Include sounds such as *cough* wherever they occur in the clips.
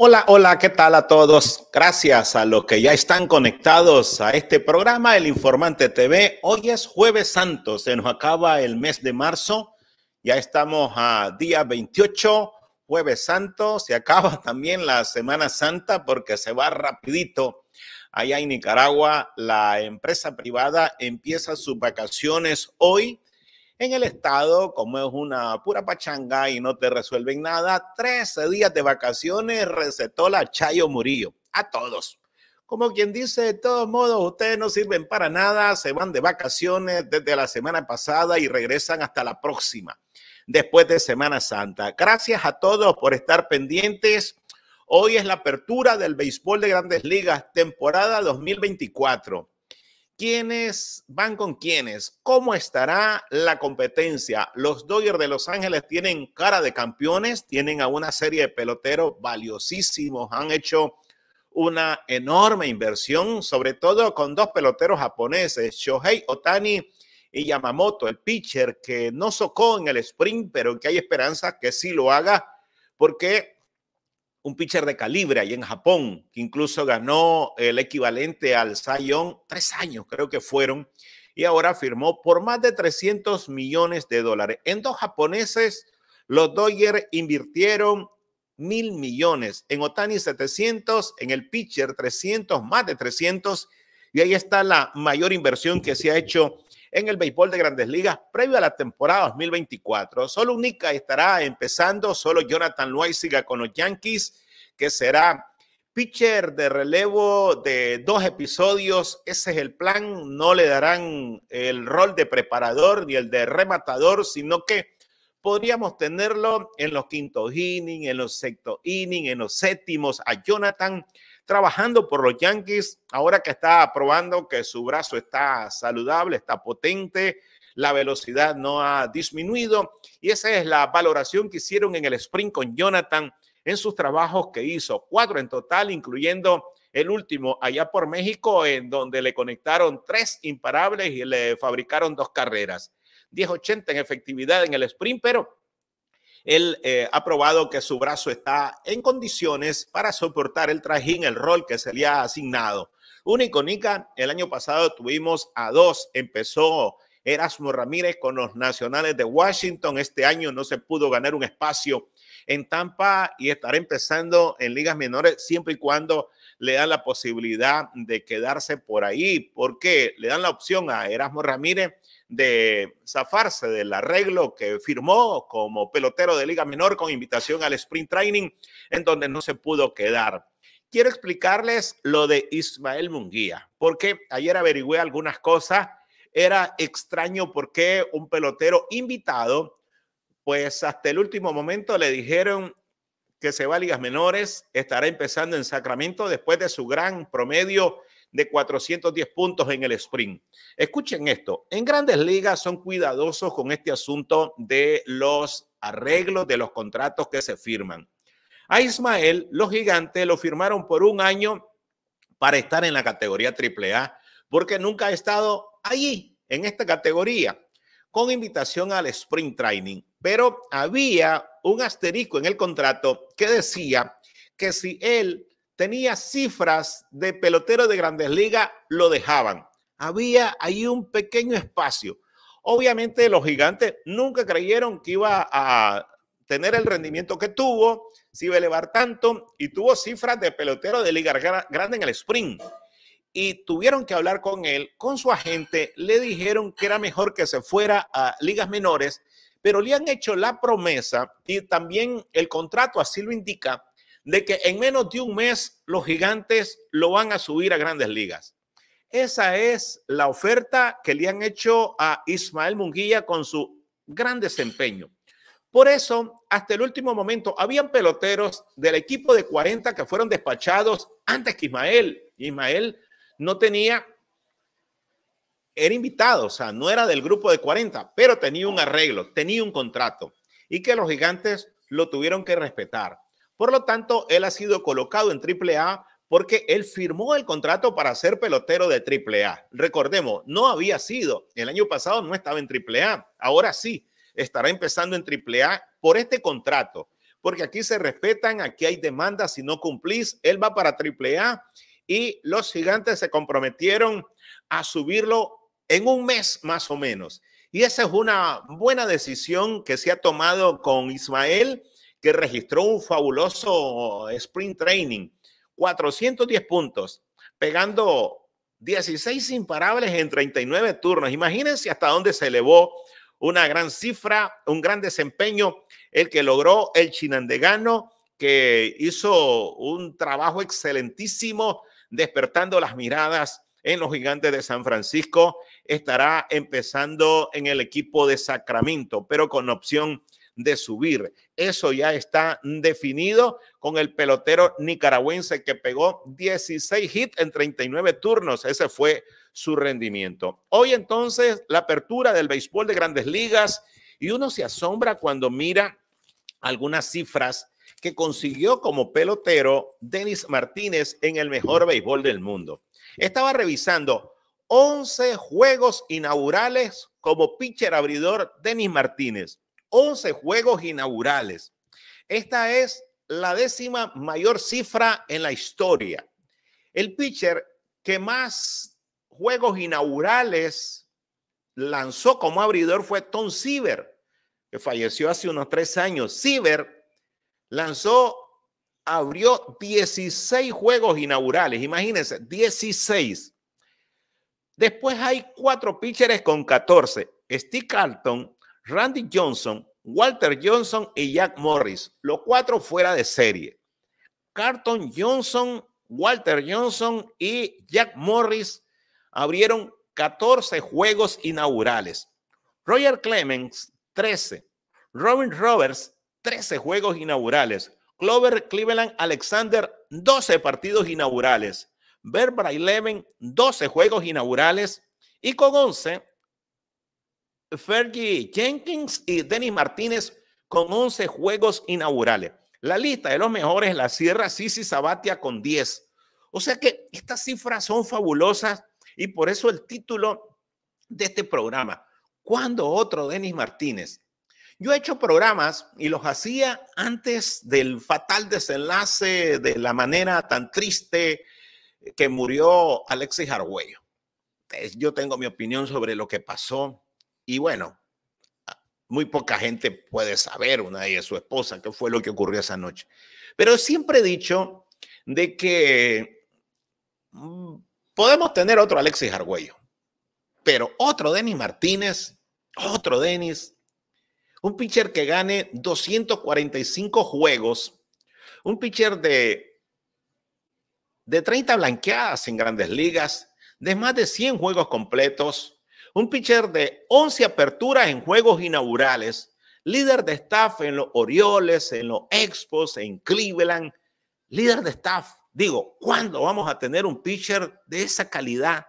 Hola, hola, ¿qué tal a todos? Gracias a los que ya están conectados a este programa, El Informante TV. Hoy es jueves santo, se nos acaba el mes de marzo, ya estamos a día 28, jueves santo, se acaba *laughs* también la Semana Santa porque se va rapidito. Allá en Nicaragua, la empresa privada empieza sus vacaciones hoy en el estado, como es una pura pachanga y no te resuelven nada, 13 días de vacaciones recetó la Chayo Murillo. A todos. Como quien dice, de todos modos, ustedes no sirven para nada, se van de vacaciones desde la semana pasada y regresan hasta la próxima, después de Semana Santa. Gracias a todos por estar pendientes. Hoy es la apertura del béisbol de grandes ligas, temporada 2024 quiénes van con quiénes, cómo estará la competencia. Los Dodgers de Los Ángeles tienen cara de campeones, tienen a una serie de peloteros valiosísimos, han hecho una enorme inversión, sobre todo con dos peloteros japoneses, Shohei Otani y Yamamoto, el pitcher que no socó en el sprint, pero que hay esperanza que sí lo haga, porque un pitcher de calibre ahí en Japón, que incluso ganó eh, el equivalente al Sayon tres años, creo que fueron, y ahora firmó por más de 300 millones de dólares. En dos japoneses, los Dodgers invirtieron mil millones, en Otani 700, en el pitcher 300, más de 300, y ahí está la mayor inversión que se ha hecho en el béisbol de grandes ligas previo a la temporada 2024. Solo única estará empezando, solo Jonathan siga con los Yankees que será pitcher de relevo de dos episodios, ese es el plan, no le darán el rol de preparador ni el de rematador, sino que podríamos tenerlo en los quinto inning, en los sexto inning, en los séptimos, a Jonathan trabajando por los Yankees, ahora que está probando que su brazo está saludable, está potente, la velocidad no ha disminuido y esa es la valoración que hicieron en el sprint con Jonathan en sus trabajos que hizo, cuatro en total, incluyendo el último allá por México, en donde le conectaron tres imparables y le fabricaron dos carreras. 10.80 en efectividad en el sprint, pero él eh, ha probado que su brazo está en condiciones para soportar el trajín, el rol que se le ha asignado. Único, icónica, el año pasado tuvimos a dos, empezó Erasmo Ramírez con los Nacionales de Washington, este año no se pudo ganar un espacio en Tampa y estará empezando en ligas menores siempre y cuando le dan la posibilidad de quedarse por ahí, porque le dan la opción a Erasmo Ramírez de zafarse del arreglo que firmó como pelotero de Liga Menor con invitación al Sprint Training, en donde no se pudo quedar. Quiero explicarles lo de Ismael Munguía, porque ayer averigüé algunas cosas. Era extraño porque un pelotero invitado pues hasta el último momento le dijeron que se va a ligas menores, estará empezando en Sacramento después de su gran promedio de 410 puntos en el sprint. Escuchen esto, en grandes ligas son cuidadosos con este asunto de los arreglos de los contratos que se firman. A Ismael, los gigantes lo firmaron por un año para estar en la categoría AAA, porque nunca ha estado allí, en esta categoría, con invitación al sprint training pero había un asterisco en el contrato que decía que si él tenía cifras de pelotero de grandes ligas, lo dejaban. Había ahí un pequeño espacio. Obviamente los gigantes nunca creyeron que iba a tener el rendimiento que tuvo, si iba a elevar tanto y tuvo cifras de pelotero de liga grande en el sprint. Y tuvieron que hablar con él, con su agente, le dijeron que era mejor que se fuera a ligas menores pero le han hecho la promesa y también el contrato así lo indica de que en menos de un mes los gigantes lo van a subir a grandes ligas. Esa es la oferta que le han hecho a Ismael Munguía con su gran desempeño. Por eso, hasta el último momento, habían peloteros del equipo de 40 que fueron despachados antes que Ismael. Ismael no tenía era invitado, o sea, no era del grupo de 40, pero tenía un arreglo, tenía un contrato y que los gigantes lo tuvieron que respetar. Por lo tanto, él ha sido colocado en AAA porque él firmó el contrato para ser pelotero de AAA. Recordemos, no había sido, el año pasado no estaba en AAA, ahora sí, estará empezando en AAA por este contrato, porque aquí se respetan, aquí hay demandas, si no cumplís, él va para AAA y los gigantes se comprometieron a subirlo en un mes más o menos. Y esa es una buena decisión que se ha tomado con Ismael, que registró un fabuloso sprint training. 410 puntos, pegando 16 imparables en 39 turnos. Imagínense hasta dónde se elevó una gran cifra, un gran desempeño, el que logró el chinandegano, que hizo un trabajo excelentísimo, despertando las miradas en los Gigantes de San Francisco. Estará empezando en el equipo de Sacramento, pero con opción de subir. Eso ya está definido con el pelotero nicaragüense que pegó 16 hits en 39 turnos. Ese fue su rendimiento. Hoy entonces la apertura del béisbol de grandes ligas y uno se asombra cuando mira algunas cifras que consiguió como pelotero Denis Martínez en el mejor béisbol del mundo. Estaba revisando 11 juegos inaugurales como pitcher abridor Denis Martínez. 11 juegos inaugurales. Esta es la décima mayor cifra en la historia. El pitcher que más juegos inaugurales lanzó como abridor fue Tom Siever, que falleció hace unos tres años. Siever lanzó abrió 16 juegos inaugurales, imagínense, 16. Después hay cuatro pitchers con 14, Steve Carlton, Randy Johnson, Walter Johnson y Jack Morris, los cuatro fuera de serie. Carlton Johnson, Walter Johnson y Jack Morris abrieron 14 juegos inaugurales. Roger Clemens, 13. Robin Roberts, 13 juegos inaugurales. Clover Cleveland Alexander, 12 partidos inaugurales. Verbra Eleven, 12 juegos inaugurales. Y con 11, Fergie Jenkins y Denis Martínez con 11 juegos inaugurales. La lista de los mejores la cierra Sisi Sabatia con 10. O sea que estas cifras son fabulosas y por eso el título de este programa. ¿Cuándo otro Denis Martínez? Yo he hecho programas y los hacía antes del fatal desenlace de la manera tan triste que murió Alexis Arguello. Yo tengo mi opinión sobre lo que pasó y bueno, muy poca gente puede saber, una de ellas su esposa, qué fue lo que ocurrió esa noche. Pero siempre he dicho de que mm, podemos tener otro Alexis Arguello, pero otro Denis Martínez, otro Denis, un pitcher que gane 245 juegos, un pitcher de, de 30 blanqueadas en grandes ligas, de más de 100 juegos completos, un pitcher de 11 aperturas en juegos inaugurales, líder de staff en los Orioles, en los Expos, en Cleveland, líder de staff. Digo, ¿cuándo vamos a tener un pitcher de esa calidad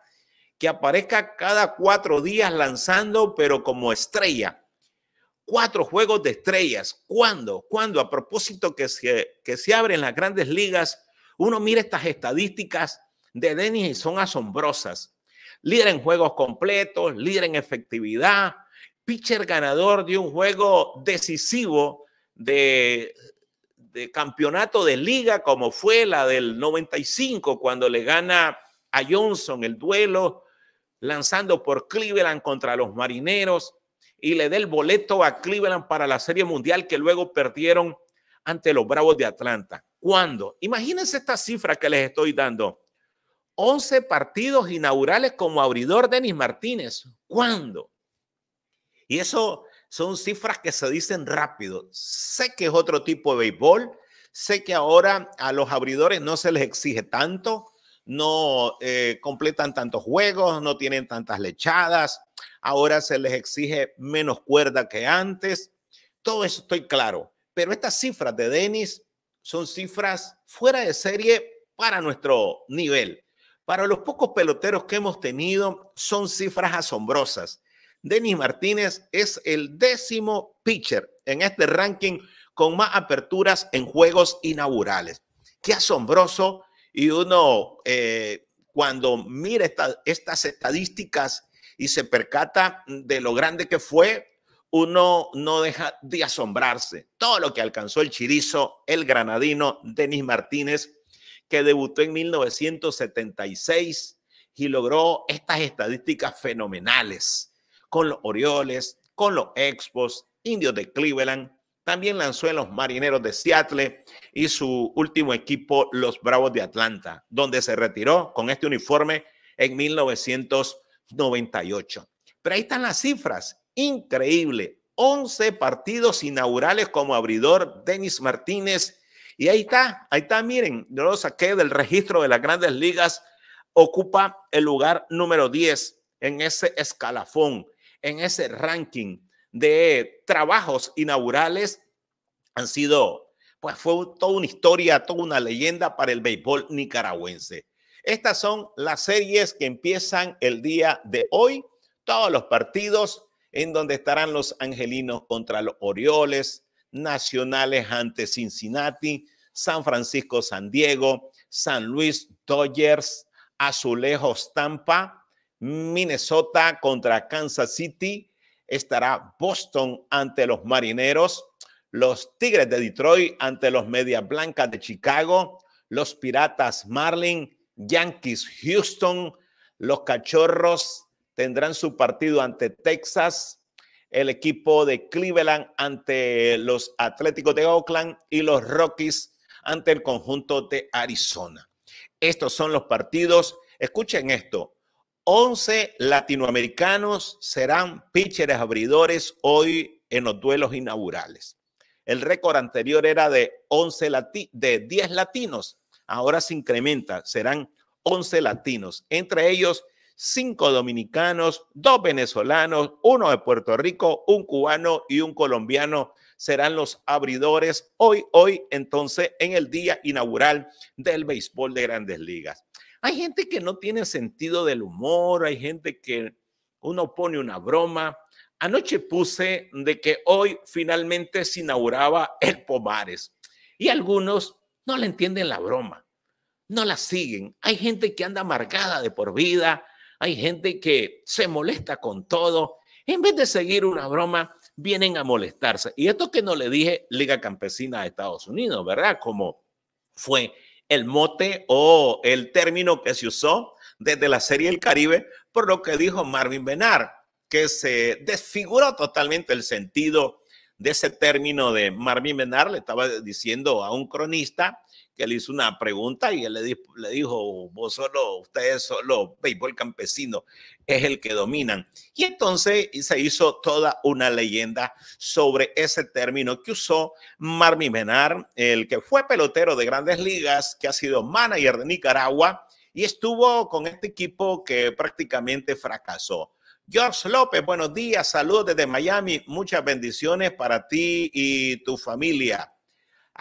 que aparezca cada cuatro días lanzando, pero como estrella? cuatro juegos de estrellas. ¿Cuándo? ¿Cuándo? A propósito que se, se abren las grandes ligas, uno mira estas estadísticas de Denis y son asombrosas. Líder en juegos completos, líder en efectividad, pitcher ganador de un juego decisivo de, de campeonato de liga como fue la del 95 cuando le gana a Johnson el duelo lanzando por Cleveland contra los Marineros y le dé el boleto a Cleveland para la Serie Mundial que luego perdieron ante los Bravos de Atlanta. ¿Cuándo? Imagínense esta cifra que les estoy dando. 11 partidos inaugurales como abridor Denis Martínez. ¿Cuándo? Y eso son cifras que se dicen rápido. Sé que es otro tipo de béisbol. Sé que ahora a los abridores no se les exige tanto no eh, completan tantos juegos, no tienen tantas lechadas, ahora se les exige menos cuerda que antes. Todo eso estoy claro, pero estas cifras de Denis son cifras fuera de serie para nuestro nivel. Para los pocos peloteros que hemos tenido, son cifras asombrosas. Denis Martínez es el décimo pitcher en este ranking con más aperturas en juegos inaugurales. Qué asombroso y uno, eh, cuando mira estas estadísticas y se percata de lo grande que fue, uno no deja de asombrarse. Todo lo que alcanzó el chirizo, el granadino, Denis Martínez, que debutó en 1976 y logró estas estadísticas fenomenales con los Orioles, con los Expos, Indios de Cleveland, también lanzó en los Marineros de Seattle y su último equipo, los Bravos de Atlanta, donde se retiró con este uniforme en 1998. Pero ahí están las cifras. Increíble. 11 partidos inaugurales como abridor, Denis Martínez. Y ahí está, ahí está, miren, yo lo saqué del registro de las grandes ligas. Ocupa el lugar número 10 en ese escalafón, en ese ranking de trabajos inaugurales han sido, pues fue toda una historia, toda una leyenda para el béisbol nicaragüense. Estas son las series que empiezan el día de hoy, todos los partidos en donde estarán los Angelinos contra los Orioles, Nacionales ante Cincinnati, San Francisco San Diego, San Luis Dodgers, Azulejos Tampa, Minnesota contra Kansas City, estará Boston ante los Marineros, los Tigres de Detroit ante los Medias Blancas de Chicago, los Piratas Marlin, Yankees Houston, los Cachorros tendrán su partido ante Texas, el equipo de Cleveland ante los Atléticos de Oakland y los Rockies ante el conjunto de Arizona. Estos son los partidos. Escuchen esto, 11 latinoamericanos serán pitchers abridores hoy en los duelos inaugurales. El récord anterior era de, 11 de 10 latinos, ahora se incrementa, serán 11 latinos, entre ellos 5 dominicanos, 2 venezolanos, 1 de Puerto Rico, un cubano y un colombiano serán los abridores hoy, hoy entonces en el día inaugural del béisbol de grandes ligas. Hay gente que no tiene sentido del humor, hay gente que uno pone una broma. Anoche puse de que hoy finalmente se inauguraba el Pomares y algunos no le entienden la broma, no la siguen. Hay gente que anda marcada de por vida, hay gente que se molesta con todo. En vez de seguir una broma, vienen a molestarse. Y esto que no le dije Liga Campesina de Estados Unidos, ¿verdad? Como fue el mote o el término que se usó desde la serie El Caribe por lo que dijo Marvin Benar, que se desfiguró totalmente el sentido de ese término de Marvin Benar, le estaba diciendo a un cronista que le hizo una pregunta y él le, dijo, le dijo, vos solo, ustedes solo, béisbol campesino es el que dominan. Y entonces se hizo toda una leyenda sobre ese término que usó Marmi Menar, el que fue pelotero de grandes ligas, que ha sido manager de Nicaragua y estuvo con este equipo que prácticamente fracasó. George López, buenos días, saludos desde Miami, muchas bendiciones para ti y tu familia.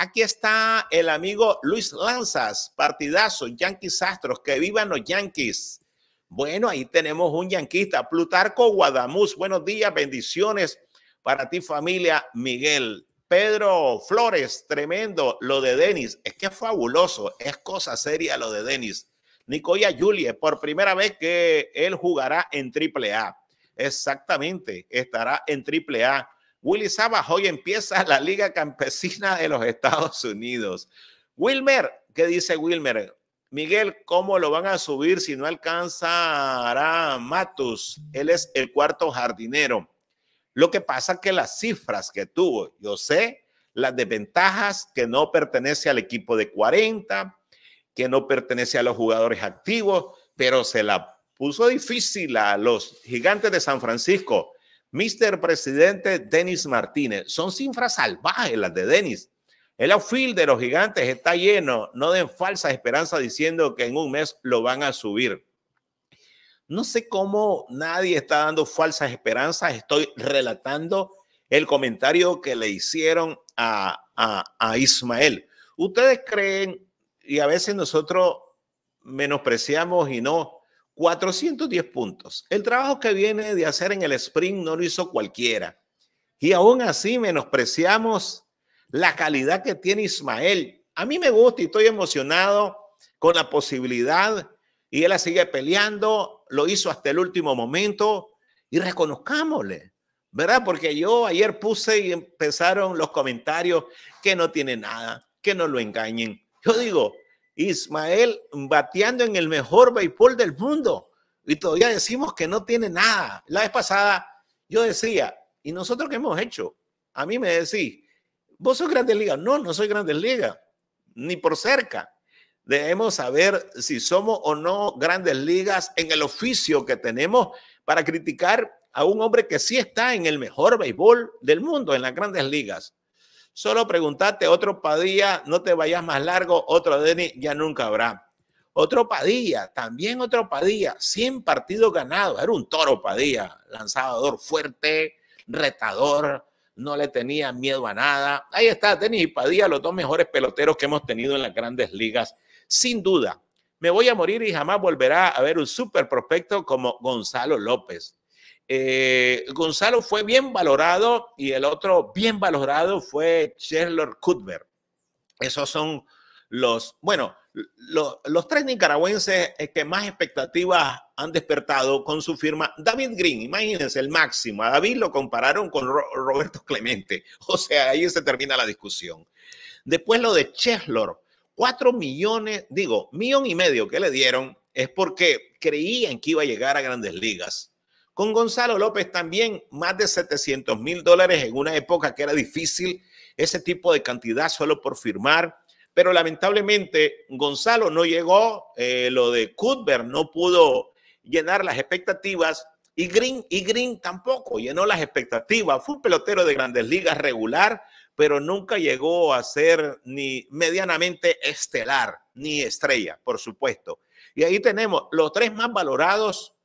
Aquí está el amigo Luis Lanzas, partidazo, Yankees Astros, que vivan los Yankees. Bueno, ahí tenemos un yanquista, Plutarco Guadamuz, buenos días, bendiciones para ti familia, Miguel. Pedro Flores, tremendo, lo de Denis, es que es fabuloso, es cosa seria lo de Denis. Nicoya Julie, por primera vez que él jugará en Triple A. Exactamente, estará en Triple A. Willy Sabas hoy empieza la Liga Campesina de los Estados Unidos. Wilmer, ¿qué dice Wilmer? Miguel, ¿cómo lo van a subir si no alcanzará Matus? Él es el cuarto jardinero. Lo que pasa es que las cifras que tuvo, yo sé, las desventajas que no pertenece al equipo de 40, que no pertenece a los jugadores activos, pero se la puso difícil a los gigantes de San Francisco. Mr. Presidente Denis Martínez. Son cifras salvajes las de Denis. El outfield de los gigantes está lleno. No den falsas esperanzas diciendo que en un mes lo van a subir. No sé cómo nadie está dando falsas esperanzas. Estoy relatando el comentario que le hicieron a, a Ismael. ¿Ustedes creen, y a veces nosotros menospreciamos y no 410 puntos. El trabajo que viene de hacer en el sprint no lo hizo cualquiera. Y aún así menospreciamos la calidad que tiene Ismael. A mí me gusta y estoy emocionado con la posibilidad. Y él sigue peleando, lo hizo hasta el último momento. Y reconozcámosle, ¿verdad? Porque yo ayer puse y empezaron los comentarios que no tiene nada, que no lo engañen. Yo digo, Ismael bateando en el mejor béisbol del mundo. Y todavía decimos que no tiene nada. La vez pasada yo decía, ¿y nosotros qué hemos hecho? A mí me decís, ¿vos sos Grandes Ligas? No, no soy Grandes Ligas, ni por cerca. Debemos saber si somos o no Grandes Ligas en el oficio que tenemos para criticar a un hombre que sí está en el mejor béisbol del mundo, en las Grandes Ligas. Solo preguntate, otro Padilla, no te vayas más largo, otro Denis, ya nunca habrá. Otro Padilla, también otro Padilla, 100 partidos ganados, era un toro Padilla, lanzador fuerte, retador, no le tenía miedo a nada. Ahí está, Denis y Padilla, los dos mejores peloteros que hemos tenido en las grandes ligas, sin duda. Me voy a morir y jamás volverá a ver un super prospecto como Gonzalo López. Eh, Gonzalo fue bien valorado y el otro bien valorado fue Cheslor Cuthbert. Esos son los, bueno, los, los tres nicaragüenses eh, que más expectativas han despertado con su firma. David Green, imagínense, el máximo. A David lo compararon con Roberto Clemente. *laughs* O sea, ahí se termina la discusión. Después lo de Cheslor, cuatro millones, digo, millón y medio que le dieron es porque creían que iba a llegar a grandes ligas. Con Gonzalo López también más de 700 mil dólares en una época que era difícil ese tipo de cantidad solo por firmar. Pero lamentablemente Gonzalo no llegó, eh, lo de Cuthbert no pudo llenar las expectativas y Green, y Green tampoco llenó las expectativas. Fue un pelotero de grandes ligas regular, pero nunca llegó a ser ni medianamente estelar, ni estrella, por supuesto. Y ahí tenemos los tres más valorados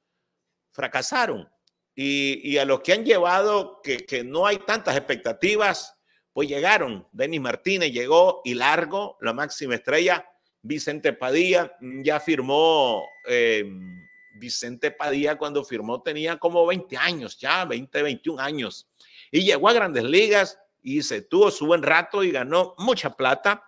fracasaron. Y, a los que han llevado que, no hay tantas expectativas, pues llegaron. Denis Martínez llegó y largo, la máxima estrella. Vicente Padilla mm, ya firmó, em, Vicente Padilla cuando firmó tenía como 20 años, ya 20, 21 años. Y llegó a grandes ligas y se tuvo su buen rato y ganó mucha plata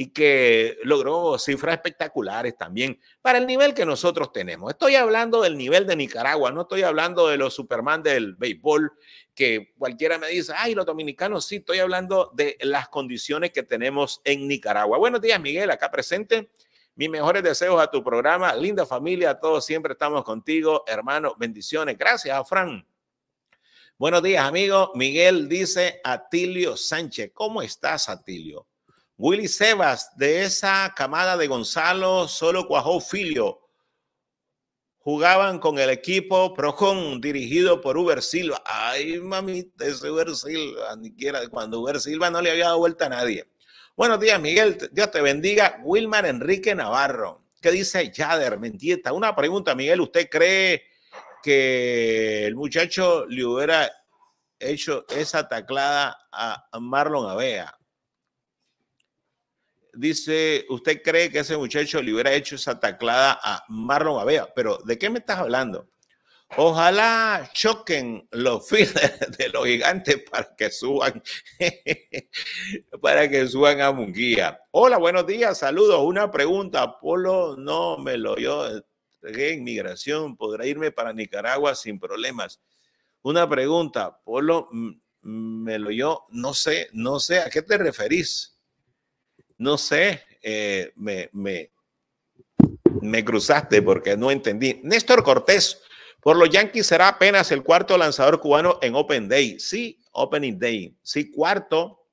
y que logró cifras espectaculares también para el nivel que nosotros tenemos. Estoy hablando del nivel de Nicaragua, no estoy hablando de los Superman del béisbol, que cualquiera me dice, ay, los dominicanos, sí, estoy hablando de las condiciones que tenemos en Nicaragua. Buenos días, Miguel, acá presente. Mis mejores deseos a tu programa, linda familia, todos siempre estamos contigo, hermano, bendiciones. Gracias Fran. Buenos días, amigo. Miguel dice Atilio Sánchez. ¿Cómo estás, Atilio? Willy Sebas, de esa camada de Gonzalo, solo cuajó Filio. Jugaban con el equipo Procon, dirigido por Uber Silva. Ay, mami, ese Uber Silva, ni quiera, cuando Uber Silva no le había dado vuelta a nadie. Buenos días, Miguel. Dios te bendiga. Wilmar Enrique Navarro. ¿Qué dice Jader? Mentieta? Una pregunta, Miguel. ¿Usted cree que el muchacho le hubiera hecho esa taclada a Marlon Avea? dice, ¿usted cree que ese muchacho le hubiera hecho esa taclada a Marlon Abea? Pero ¿de qué me estás hablando? Ojalá choquen los *laughs* fines de los gigantes para que suban, *laughs* para que suban a Munguía. Hola, buenos días, saludos. Una pregunta, Polo, no me lo yo en migración, podrá irme para Nicaragua sin problemas. Una pregunta, Polo, mm, me lo yo, no sé, no sé, ¿a qué te referís? no sé, eh, me, me, me cruzaste porque no entendí. Néstor Cortés, por los Yankees será apenas el cuarto lanzador cubano en Open Day. Sí, Opening Day. Sí, cuarto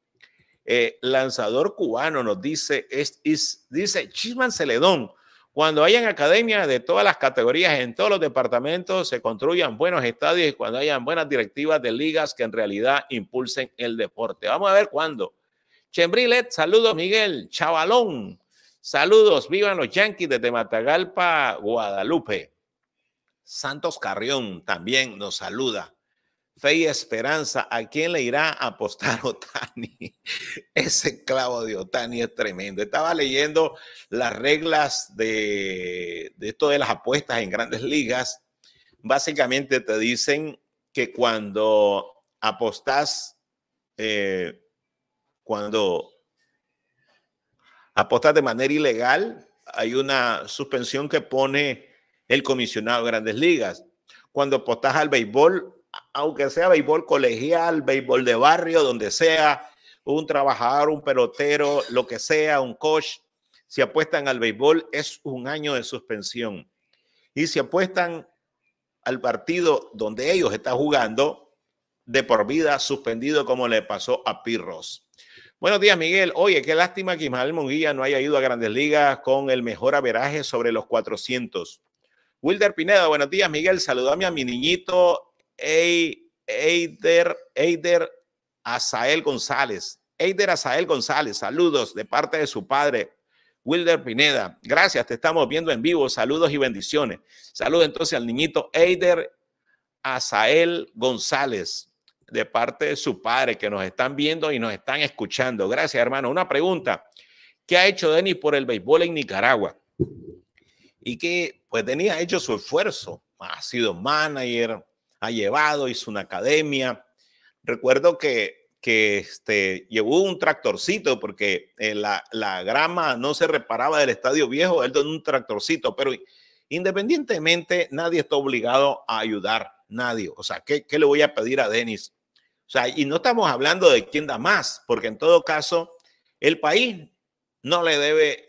eh, lanzador cubano, nos dice, es, dice Chisman Celedón. Cuando hayan academias de todas las categorías en todos los departamentos, se construyan buenos estadios y cuando hayan buenas directivas de ligas que en realidad impulsen el deporte. Vamos a ver cuándo. Chembrilet, saludos Miguel, chavalón, saludos, vivan los Yankees desde Matagalpa, Guadalupe. Santos Carrión también nos saluda. Fe y esperanza, ¿a quién le irá a apostar *laughs* Otani? Ese clavo de Otani es tremendo. Estaba leyendo las reglas de, de esto de las apuestas en grandes ligas. Básicamente te dicen que cuando apostas eh, cuando apostas de manera ilegal, hay una suspensión que pone el comisionado de grandes ligas. Cuando apostas al béisbol, aunque sea béisbol colegial, béisbol de barrio, donde sea, un trabajador, un pelotero, lo que sea, un coach, si apuestan al béisbol es un año de suspensión. Y si apuestan al partido donde ellos están jugando, de por vida suspendido como le pasó a Pirros. Buenos días, Miguel. Oye, qué lástima que Ismael Munguía no haya ido a Grandes Ligas con el mejor averaje sobre los 400. Wilder Pineda, buenos días, Miguel. Saludame a mi niñito Eider, Eider Azael González. Eider Azael González, saludos de parte de su padre, Wilder Pineda. Gracias, te estamos viendo en vivo. Saludos y bendiciones. Saludos entonces al niñito Eider Azael González de parte de su padre que nos están viendo y nos están escuchando. Gracias, hermano. Una pregunta. ¿Qué ha hecho Denis por el béisbol en Nicaragua? Y que pues Denis ha hecho su esfuerzo. Ha sido manager, ha llevado, hizo una academia. Recuerdo que, que este, llevó un tractorcito porque eh, la, grama no se reparaba del estadio viejo, él donó un tractorcito, pero independientemente nadie está obligado a ayudar, nadie. O sea, ¿qué, qué le voy a pedir a Denis? O sea, y no estamos hablando de quién da más, porque en todo caso, el país no le debe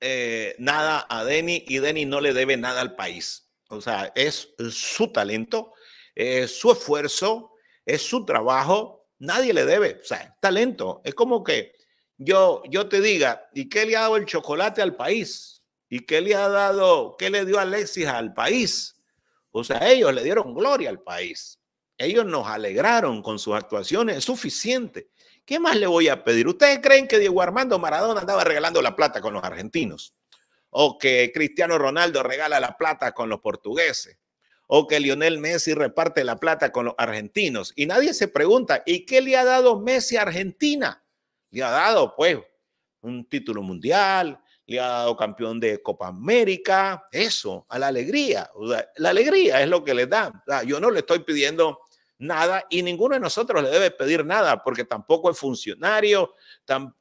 eh, nada a Denny y Denny no le debe nada al país. O sea, es su talento, es su esfuerzo, es su trabajo, nadie le debe. O sea, talento. Es como que yo, yo te diga, ¿y qué le ha dado el chocolate al país? ¿Y qué le ha dado, qué le dio Alexis al país? O sea, ellos le dieron gloria al país. Ellos nos alegraron con sus actuaciones, es suficiente. ¿Qué más le voy a pedir? ¿Ustedes creen que Diego Armando Maradona andaba regalando la plata con los argentinos? ¿O que Cristiano Ronaldo regala la plata con los portugueses? ¿O que Lionel Messi reparte la plata con los argentinos? Y nadie se pregunta, ¿y qué le ha dado Messi a Argentina? Le ha dado, pues, un título mundial, le ha dado campeón de Copa América, eso, a la alegría. la alegría es lo que le da. yo no le estoy pidiendo nada y ninguno de nosotros le debe pedir nada porque tampoco es funcionario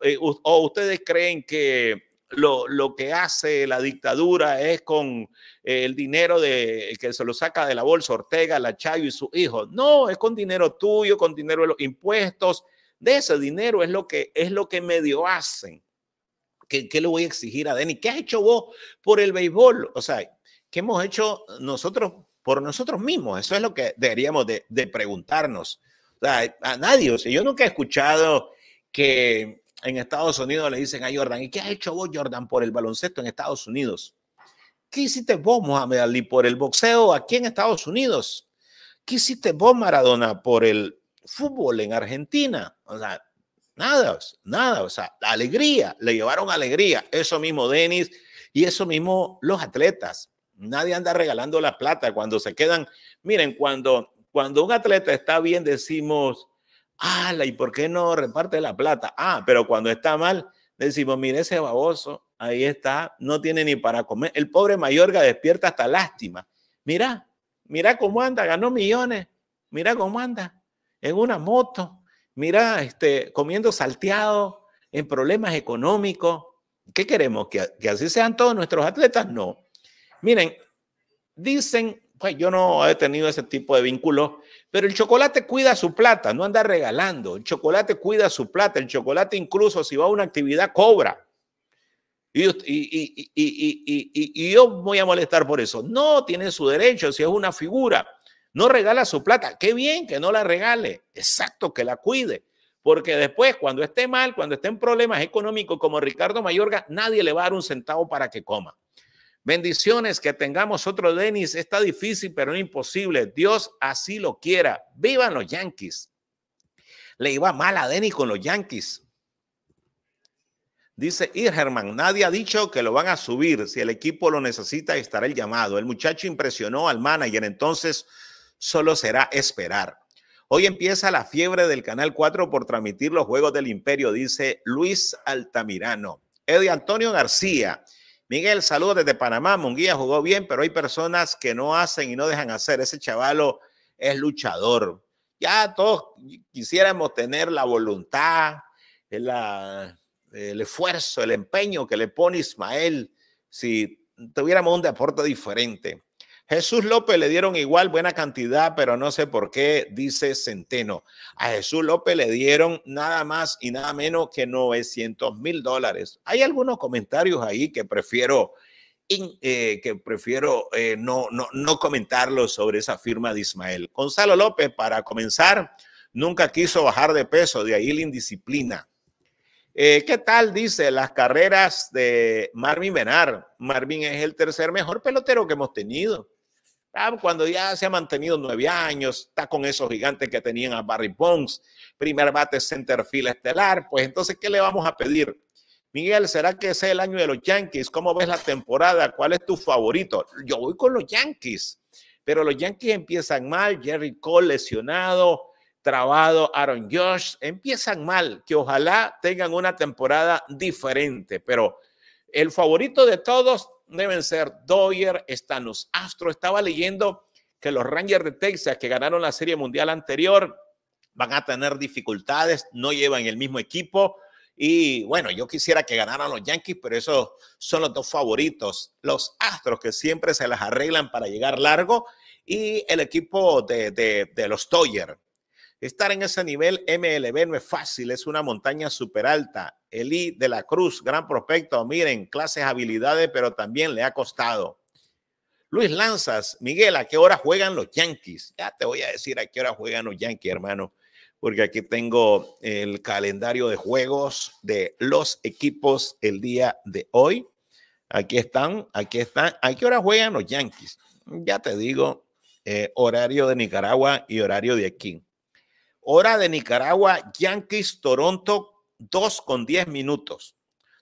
eh, o ustedes creen que lo, que hace la dictadura es con eh, el dinero de, que se lo saca de la bolsa Ortega, la Chayo y su hijo. No, es con dinero tuyo, con dinero de los impuestos. De ese dinero es lo que, es lo que medio hacen. ¿Qué, le voy a exigir a Denny? ¿Qué has hecho vos por el béisbol? O sea, ¿qué hemos hecho nosotros por nosotros mismos. Eso es lo que deberíamos de, preguntarnos. a nadie, o sea, yo nunca he escuchado que en Estados Unidos le dicen a Jordan, ¿y qué has hecho vos, Jordan, por el baloncesto en Estados Unidos? ¿Qué hiciste vos, Mohamed Ali, por el boxeo aquí en Estados Unidos? ¿Qué hiciste vos, Maradona, por el fútbol en Argentina? O sea, nada, nada, o sea, alegría, le llevaron alegría, eso mismo Denis y eso mismo los atletas. Nadie anda regalando la plata cuando se quedan. Miren, cuando, cuando un atleta está bien, decimos, ala, ¿y por qué no reparte la plata? Ah, pero cuando está mal, decimos, mire ese baboso, ahí está, no tiene ni para comer. El pobre Mayorga despierta hasta lástima. Mira, mira cómo anda, ganó millones, mira cómo anda, en una moto, mira, este, comiendo salteado, en problemas económicos. ¿Qué queremos? ¿Que, ¿Que así sean todos nuestros atletas? No. Miren, dicen, pues yo no he tenido ese tipo de vínculo, pero el chocolate cuida su plata, no anda regalando. El chocolate cuida su plata. El chocolate incluso si va a una actividad cobra. Y, y yo voy a molestar por eso. No, tiene su derecho si es una figura. No regala su plata. Qué bien que no la regale. Exacto, que la cuide. Porque después, cuando esté mal, cuando esté en problemas económicos como Ricardo Mayorga, nadie le va a dar un centavo para que coma. Bendiciones, que tengamos otro Denis. Está difícil, pero no imposible. Dios así lo quiera. Vivan los Yankees. Le iba mal a Denis con los Yankees. Dice Irgerman: nadie ha dicho que lo van a subir. Si el equipo lo necesita, estará el llamado. El muchacho impresionó al manager, entonces solo será esperar. Hoy empieza la fiebre del Canal 4 por transmitir los Juegos del Imperio, dice Luis Altamirano. Eddie Antonio García. Miguel, saludos desde Panamá. Munguía jugó bien, pero hay personas que no hacen y no dejan hacer. Ese chavalo es luchador. Ya todos quisiéramos tener la voluntad, el esfuerzo, el empeño que le pone Ismael si tuviéramos un deporte diferente. Jesús López le dieron igual buena cantidad, pero no sé por qué, dice Centeno. A Jesús López le dieron nada más y nada menos que 900 mil dólares. Hay algunos comentarios ahí que prefiero, eh, que prefiero eh, no, no, comentarlos sobre esa firma de Ismael. Gonzalo López, para comenzar, nunca quiso bajar de peso, de ahí la indisciplina. Eh, ¿Qué tal? Dice las carreras de Marvin Benar. Marvin es el tercer mejor pelotero que hemos tenido. Ah, cuando ya se ha mantenido nueve años, está con esos gigantes que tenían a Barry Bonds, primer bate center field estelar, pues entonces, ¿qué le vamos a pedir? Miguel, ¿será que ese es el año de los Yankees? ¿Cómo ves la temporada? ¿Cuál es tu favorito? Yo voy con los Yankees, pero los Yankees empiezan mal, Jerry Cole lesionado, trabado, Aaron Josh, empiezan mal, que ojalá tengan una temporada diferente, pero el favorito de todos deben ser Doyer, están los Astros. Estaba leyendo que los Rangers de Texas, que ganaron la Serie Mundial anterior, van a tener dificultades, no llevan el mismo equipo. Y bueno, yo quisiera que ganaran los Yankees, pero esos son los dos favoritos. Los Astros, que siempre se las arreglan para llegar largo, y el equipo de, los doyer Estar en ese nivel MLB no es fácil, es una montaña súper alta. Eli de la Cruz, gran prospecto, miren, clases, habilidades, pero también le ha costado. Luis Lanzas, Miguel, ¿a qué hora juegan los Yankees? Ya te voy a decir a qué hora juegan los Yankees, hermano, porque aquí tengo el calendario de juegos de los equipos el día de hoy. Aquí están, aquí están. ¿A qué hora juegan los Yankees? Ya te digo, eh, horario de Nicaragua y horario de aquí. Hora de Nicaragua, Yankees, Toronto, 2 con 10 minutos.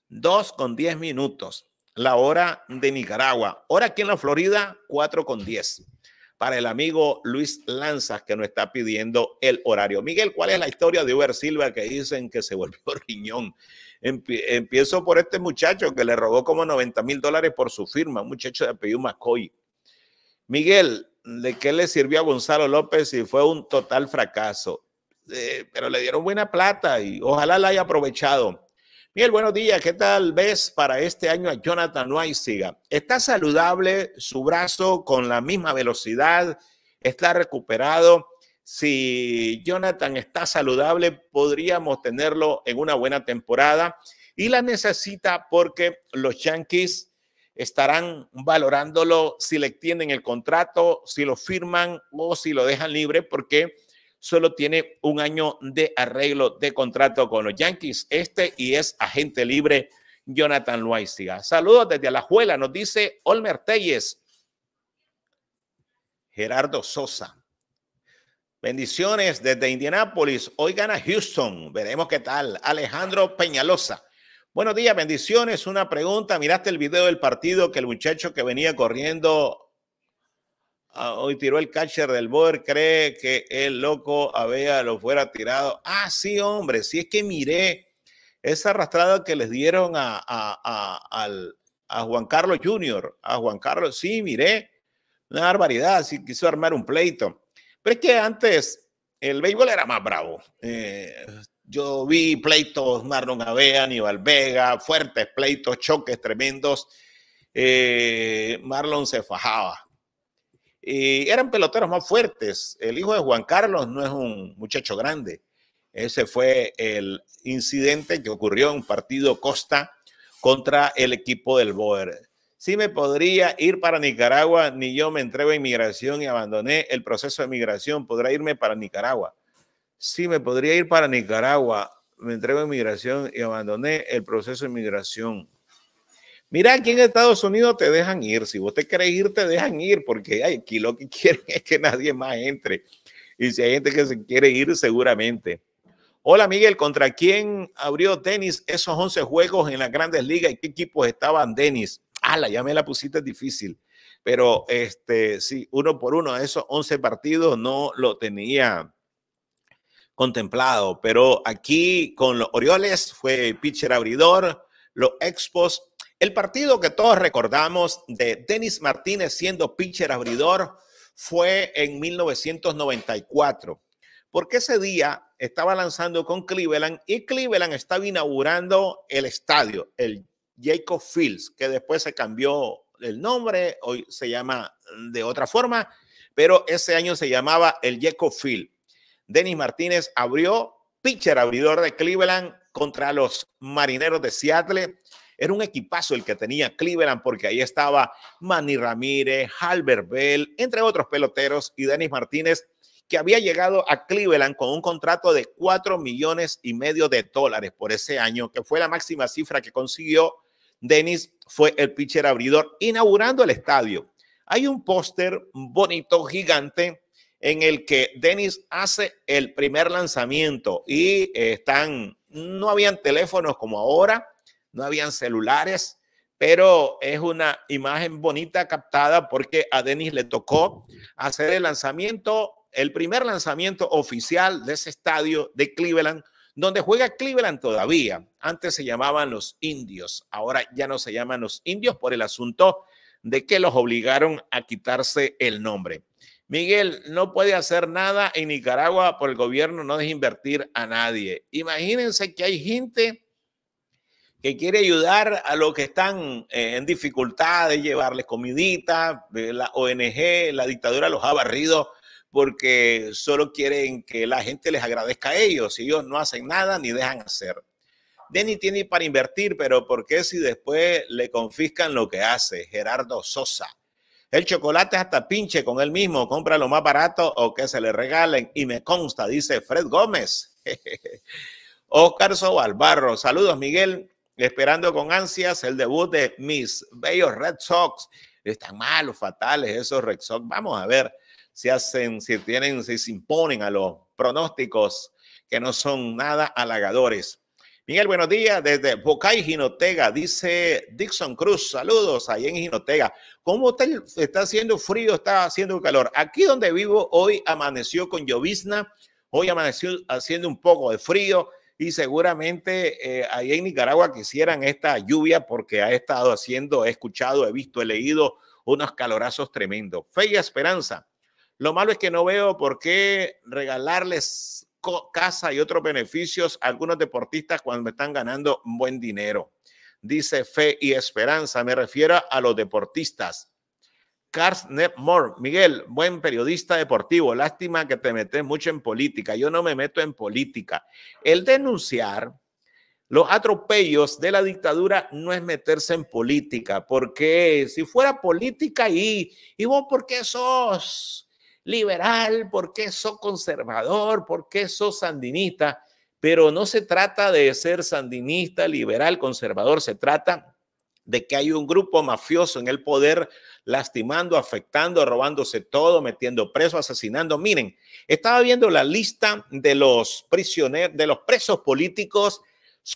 2 con 10 minutos. La hora de Nicaragua. Hora aquí en la Florida, 4 con 10. Para el amigo Luis Lanzas, que nos está pidiendo el horario. Miguel, ¿cuál es la historia de Uber Silva que dicen que se volvió *laughs* riñón? Empiezo por este muchacho que le robó como 90 mil dólares por su firma, un muchacho de apellido McCoy. Miguel, ¿de qué le sirvió a Gonzalo López si fue un total fracaso? Eh, pero le dieron buena plata y ojalá la haya aprovechado. Miguel, buenos días. ¿Qué tal ves para este año a Jonathan siga. ¿Está saludable su brazo con la misma velocidad? ¿Está recuperado? Si Jonathan está saludable, podríamos tenerlo en una buena temporada y la necesita porque los Yankees estarán valorándolo si le extienden el contrato, si lo firman o si lo dejan libre, porque solo tiene un año de arreglo de contrato con los Yankees. Este y es agente libre Jonathan Loaiziga. Saludos desde Alajuela, nos dice Olmer Telles. Gerardo Sosa. Bendiciones desde Indianápolis. Hoy gana Houston. Veremos qué tal. Alejandro Peñalosa. Buenos días, bendiciones. Una pregunta. ¿Miraste el video del partido que el muchacho que venía corriendo Ah, hoy tiró el catcher del Boer, cree que el loco Avea lo fuera tirado. Ah, sí, hombre, si sí es que miré esa arrastrada que les dieron a, Juan Carlos Jr., a Juan Carlos, sí, miré, una barbaridad, sí quiso armar un pleito. Pero es que antes el béisbol era más bravo. Eh, yo vi pleitos Marlon Avea, Aníbal Vega, fuertes pleitos, choques tremendos. Eh, Marlon se fajaba, y eran peloteros más fuertes. El hijo de Juan Carlos no es un muchacho grande. Ese fue el incidente que ocurrió en un partido Costa contra el equipo del Boer. Si me podría ir para Nicaragua, ni yo me entrego a inmigración y abandoné el proceso de inmigración, ¿Podrá irme para Nicaragua? Si me podría ir para Nicaragua, me entrego a inmigración y abandoné el proceso de inmigración. Mira, aquí en Estados Unidos te dejan ir. Si vos te querés ir, te dejan ir, porque aquí lo que *laughs* quieren es que nadie más entre. Y si hay gente que se quiere ir, seguramente. Hola Miguel, ¿contra quién abrió tenis esos 11 juegos en las grandes ligas y qué equipos estaban Dennis? Ala, ya me la pusiste difícil. Pero este, sí, uno por uno, esos 11 partidos no lo tenía contemplado. Pero aquí con los Orioles fue pitcher abridor, los Expos el partido que todos recordamos de Dennis Martínez siendo pitcher abridor fue en 1994, porque ese día estaba lanzando con Cleveland y Cleveland estaba inaugurando el estadio, el Jacob Fields, que después se cambió el nombre, hoy se llama de otra forma, pero ese año se llamaba el Jacob Field. Dennis Martínez abrió, pitcher abridor de Cleveland contra los Marineros de Seattle era un equipazo el que tenía Cleveland porque ahí estaba Manny Ramírez, Halber Bell, entre otros peloteros y Denis Martínez que había llegado a Cleveland con un contrato de 4 millones y medio de dólares por ese año, que fue la máxima cifra que consiguió. Denis fue el pitcher abridor inaugurando el estadio. Hay un póster bonito, gigante, en el que Denis hace el primer lanzamiento y eh, están, no habían teléfonos como ahora, no habían celulares, pero es una imagen bonita captada porque a Denis le tocó hacer el lanzamiento, el primer lanzamiento oficial de ese estadio de Cleveland, donde juega Cleveland todavía. Antes se llamaban los indios, ahora ya no se llaman los indios por el asunto de que los obligaron a quitarse el nombre. Miguel, no puede hacer nada en Nicaragua por el gobierno, no deja invertir a nadie. Imagínense que hay gente que quiere ayudar a los que están eh, en dificultad de llevarles comidita, eh, la ONG, la dictadura los ha barrido porque solo quieren que la gente les agradezca a ellos y ellos no hacen nada ni dejan hacer. Denny tiene para invertir, pero ¿por qué si después le confiscan lo que hace? Gerardo Sosa. El chocolate hasta pinche con él mismo, compra lo más barato o que se le regalen. Y me consta, dice Fred Gómez. *laughs* Oscar Sobalbarro, saludos Miguel esperando con ansias el debut de mis bellos Red Sox. Están malos, fatales esos Red Sox. Vamos a ver si hacen, si tienen, si se imponen a los pronósticos que no son nada halagadores. Miguel, buenos días desde Bocay, Ginotega. Dice Dixon Cruz, saludos ahí en Ginotega. ¿Cómo está, está haciendo frío? Está haciendo calor. Aquí donde vivo hoy amaneció con llovizna, hoy amaneció haciendo un poco de frío y seguramente eh, ahí en Nicaragua quisieran esta lluvia porque ha estado haciendo, he escuchado, he visto, he leído unos calorazos tremendos. Fe y esperanza. Lo malo es que no veo por qué regalarles casa y otros beneficios a algunos deportistas cuando están ganando buen dinero. Dice fe y esperanza, me refiero a los deportistas. Carl Moore, Miguel, buen periodista deportivo, lástima que te metes mucho en política, yo no me meto en política. El denunciar los atropellos de la dictadura no es meterse en política, porque si fuera política y, y vos, ¿por qué sos liberal? ¿Por qué sos conservador? ¿Por qué sos sandinista? Pero no se trata de ser sandinista, liberal, conservador, se trata de que hay un grupo mafioso en el poder lastimando, afectando, robándose todo, metiendo preso, asesinando. Miren, estaba viendo la lista de los prisioneros, de los presos políticos,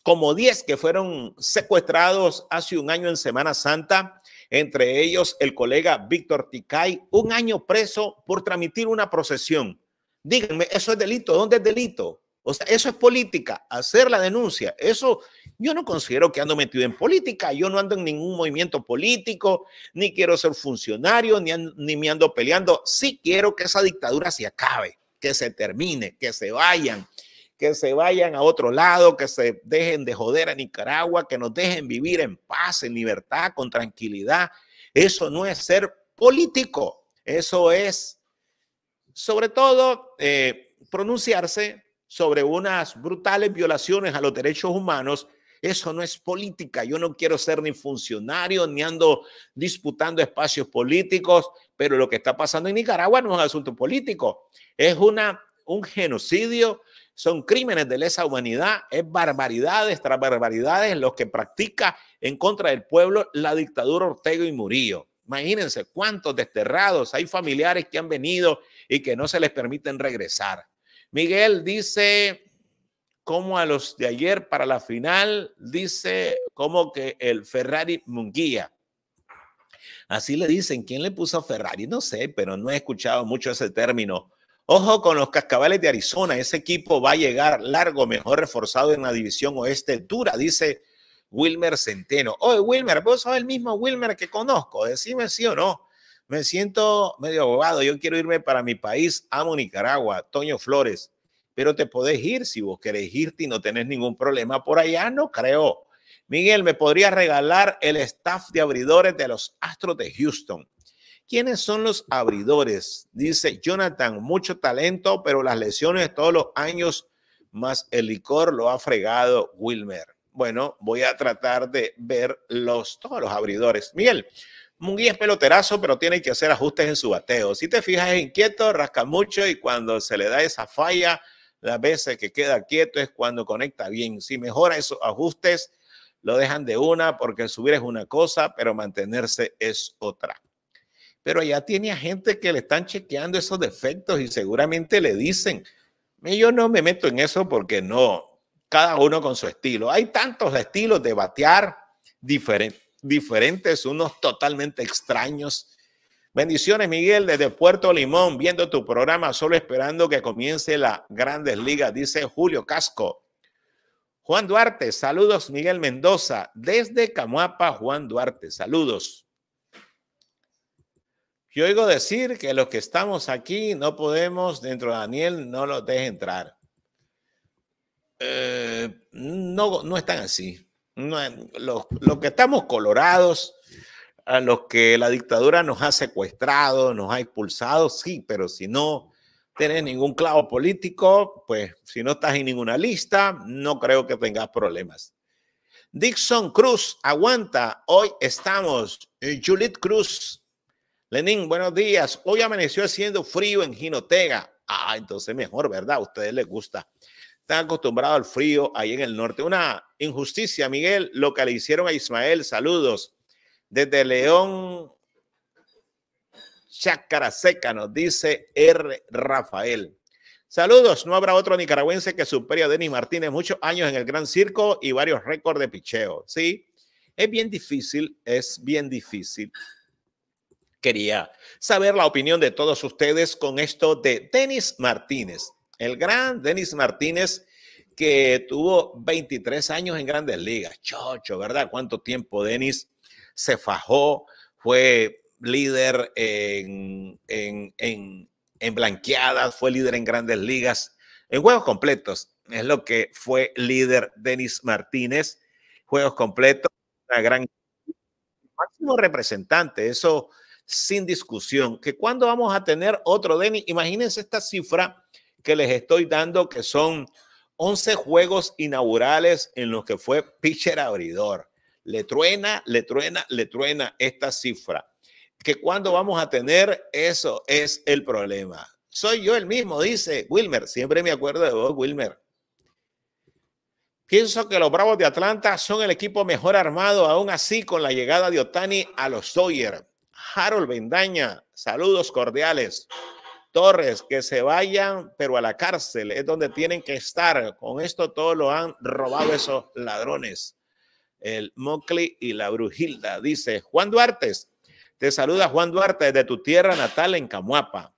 como 10 que fueron secuestrados hace un año en Semana Santa, entre ellos el colega Víctor Ticay, un año preso por transmitir una procesión. Díganme, eso es delito, ¿dónde es delito? O sea, eso es política, hacer la denuncia. Eso yo no considero que ando metido en política, yo no ando en ningún movimiento político, ni quiero ser funcionario, ni, ni me ando peleando. Sí quiero que esa dictadura se acabe, que se termine, que se vayan, que se vayan a otro lado, que se dejen de joder a Nicaragua, que nos dejen vivir en paz, en libertad, con tranquilidad. Eso no es ser político, eso es, sobre todo, eh, pronunciarse sobre unas brutales violaciones a los derechos humanos, eso no es política. Yo no quiero ser ni funcionario, ni ando disputando espacios políticos, pero lo que está pasando en Nicaragua no es un asunto político. Es una, un genocidio, son crímenes de lesa humanidad, es barbaridades tras barbaridades los que practica en contra del pueblo la dictadura Ortega y Murillo. Imagínense cuántos desterrados, hay familiares que han venido y que no se les permiten regresar. Miguel dice, como a los de ayer para la final, dice como que el Ferrari Munguía. Así le dicen, ¿quién le puso Ferrari? No sé, pero no he escuchado mucho ese término. Ojo con los cascabales de Arizona, ese equipo va a llegar largo, mejor reforzado en la división oeste dura, dice Wilmer Centeno. Oye, Wilmer, vos sos el mismo Wilmer que conozco, decime sí o no. Me siento medio abogado, yo quiero irme para mi país, amo Nicaragua, Toño Flores, pero te podés ir si vos querés irte y no tenés ningún problema por allá, no creo. Miguel, ¿me podría regalar el staff de abridores de los Astros de Houston? ¿Quiénes son los abridores? Dice Jonathan, mucho talento, pero las lesiones todos los años, más el licor lo ha fregado Wilmer. Bueno, voy a tratar de ver los, todos los abridores. Miguel, Munguía es peloterazo, pero tiene que hacer ajustes en su bateo. Si te fijas, es inquieto, rasca mucho y cuando se le da esa falla, las veces que queda quieto es cuando conecta bien. Si mejora esos ajustes, lo dejan de una porque subir es una cosa, pero mantenerse es otra. Pero ya tiene gente que le están chequeando esos defectos y seguramente le dicen, yo no me meto en eso porque no, cada uno con su estilo. Hay tantos estilos de batear diferentes diferentes, unos totalmente extraños. Bendiciones, Miguel, desde Puerto Limón, viendo tu programa, solo esperando que comience la Grandes Ligas, dice Julio Casco. Juan Duarte, saludos, Miguel Mendoza, desde Camuapa, Juan Duarte, saludos. Yo oigo decir que los que estamos aquí no podemos, dentro de Daniel, no los deje entrar. Eh, no, no están así los, que estamos colorados, a los que la dictadura nos ha secuestrado, nos ha expulsado, sí, pero si no tienes ningún clavo político, pues si no estás en ninguna lista, no creo que tengas problemas. Dixon Cruz, aguanta, hoy estamos. Eh, Juliet Cruz, Lenín, buenos días. Hoy amaneció haciendo frío en Ginotega. Ah, entonces mejor, ¿verdad? A ustedes les gusta. Están acostumbrados al frío ahí en el norte. Una injusticia, Miguel, lo que le hicieron a Ismael. Saludos. Desde León, Chacaraseca, nos dice R. Rafael. Saludos, no habrá otro nicaragüense que supere a Denis Martínez. Muchos años en el Gran Circo y varios récords de picheo. Sí, es bien difícil, es bien difícil. Quería saber la opinión de todos ustedes con esto de Denis Martínez. El gran Denis Martínez, que tuvo 23 años en grandes ligas. Chocho, ¿verdad? ¿Cuánto tiempo Denis se fajó? Fue líder en, blanqueadas, fue líder en grandes ligas, en juegos completos. Es lo que fue líder Denis Martínez. Juegos completos, una gran máximo representante, eso sin discusión. Que cuando vamos a tener otro Denis, imagínense esta cifra que les estoy dando, que son 11 juegos inaugurales en los que fue pitcher abridor. Le truena, le truena, le truena esta cifra. Que cuando vamos a tener eso es el problema. Soy yo el mismo, dice Wilmer. Siempre me acuerdo de vos, Wilmer. Pienso que los Bravos de Atlanta son el equipo mejor armado, aún así con la llegada de Otani a los Sawyer. Harold Bendaña, saludos cordiales. Torres, que se vayan, pero a la cárcel, es donde tienen que estar. Con esto todo lo han robado esos ladrones. El Mocli y la Brujilda, dice Juan Duarte Te saluda Juan Duarte de tu tierra natal en Camuapa.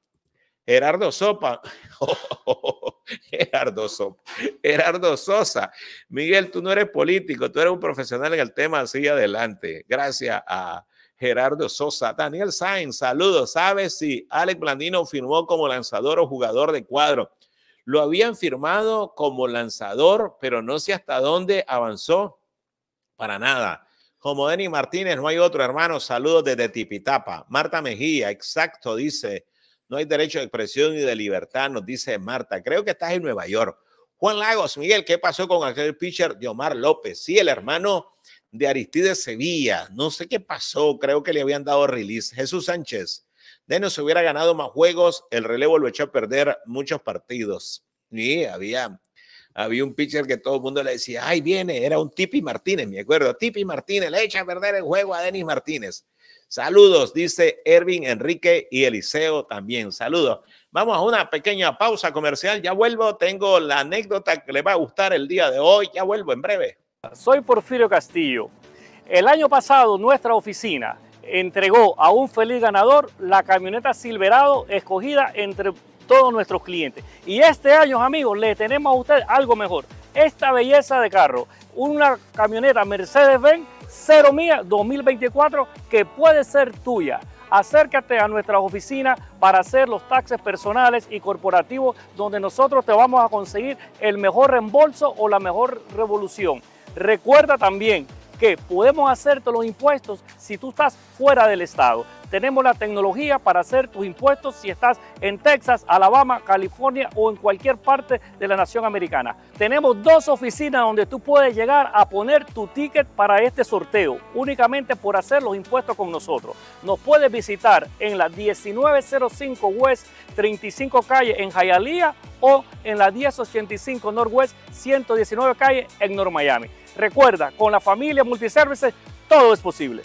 Gerardo Sopa, *laughs* oh, oh, oh, Gerardo Sopa, Gerardo Sosa, Miguel, tú no eres político, tú eres un profesional en el tema, así adelante. Gracias a Gerardo Sosa. Daniel Sainz, saludos. ¿Sabes si Alex Blandino firmó como lanzador o jugador de cuadro? Lo habían firmado como lanzador, pero no sé hasta dónde avanzó. Para nada. Como Denny Martínez, no hay otro hermano. Saludos desde Tipitapa. Marta Mejía, exacto, dice. No hay derecho de expresión y de libertad, nos dice Marta. Creo que estás en Nueva York. Juan Lagos, Miguel, ¿qué pasó con aquel pitcher de Omar López? Sí, el hermano de Aristides Sevilla. No sé qué pasó, creo que le habían dado release. Jesús Sánchez, Denis hubiera ganado más juegos, el relevo lo echó a perder muchos partidos. Y había, había un pitcher que todo el mundo le decía, ay, viene, era un Tipi Martínez, me acuerdo. Tipi Martínez le echa a perder el juego a Denis Martínez. Saludos, dice Ervin Enrique y Eliseo también. Saludos. Vamos a una pequeña pausa comercial. Ya vuelvo. Tengo la anécdota que le va a gustar el día de hoy. Ya vuelvo en breve. Soy Porfirio Castillo. El año pasado nuestra oficina entregó a un feliz ganador la camioneta Silverado escogida entre todos nuestros clientes. Y este año, amigos, le tenemos a usted algo mejor. Esta belleza de carro, una camioneta Mercedes-Benz 0 Mía 2024 que puede ser tuya. Acércate a nuestra oficina para hacer los taxes personales y corporativos donde nosotros te vamos a conseguir el mejor reembolso o la mejor revolución. Recuerda también que podemos hacerte los impuestos si tú estás fuera del estado. Tenemos la tecnología para hacer tus impuestos si estás en Texas, Alabama, California o en cualquier parte de la nación americana. Tenemos dos oficinas donde tú puedes llegar a poner tu ticket para este sorteo, únicamente por hacer los impuestos con nosotros. Nos puedes visitar en la 1905 West 35 Calle en Hialeah o en la 1085 Northwest 119 Calle en North Miami. Recuerda, con la familia Multiservices todo es posible.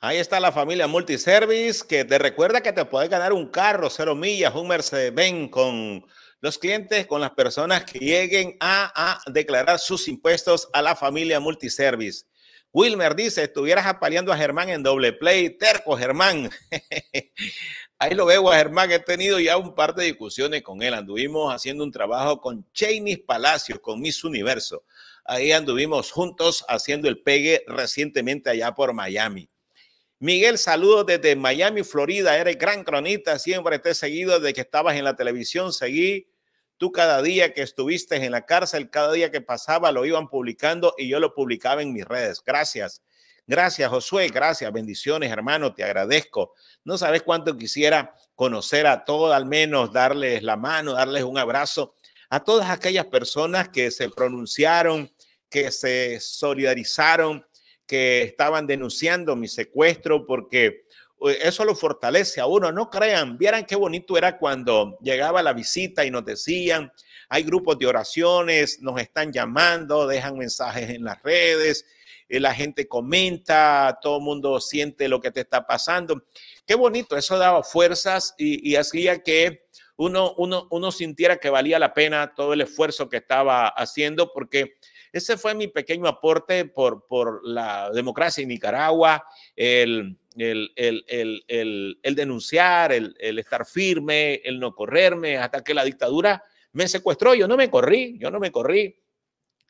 Ahí está la familia Multiservice que te recuerda que te puedes ganar un carro, cero millas, un Mercedes-Benz con los clientes, con las personas que lleguen a, declarar sus impuestos a la familia Multiservice. Wilmer dice, estuvieras apaleando a Germán en doble play, terco Germán. *laughs* Ahí lo veo a Germán, he tenido ya un par de discusiones con él. Anduvimos haciendo un trabajo con Chainis Palacios, con Miss Universo. Ahí anduvimos juntos haciendo el pegue recientemente allá por Miami. Miguel, saludos desde Miami, Florida. Eres gran cronista, siempre te he seguido desde que estabas en la televisión. Seguí tú cada día que estuviste en la cárcel, cada día que pasaba, lo iban publicando y yo lo publicaba en mis redes. Gracias. Gracias, Josué. Gracias. Bendiciones, hermano. Te agradezco. No sabes cuánto quisiera conocer a todos, al menos darles la mano, darles un abrazo a todas aquellas personas que se pronunciaron, que se solidarizaron que estaban denunciando mi secuestro porque eh, eso lo fortalece a uno. No crean, vieran qué bonito era cuando llegaba la visita y nos decían, hay grupos de oraciones, nos están llamando, dejan mensajes en las redes, eh, la gente comenta, todo el mundo siente lo que te está pasando. Qué bonito, eso daba fuerzas y, hacía que uno, uno, uno sintiera que valía la pena todo el esfuerzo que estaba haciendo porque ese fue mi pequeño aporte por, por la democracia en Nicaragua, el, el, el denunciar, el estar firme, el no correrme hasta que la dictadura me secuestró. Yo no me corrí, yo no me corrí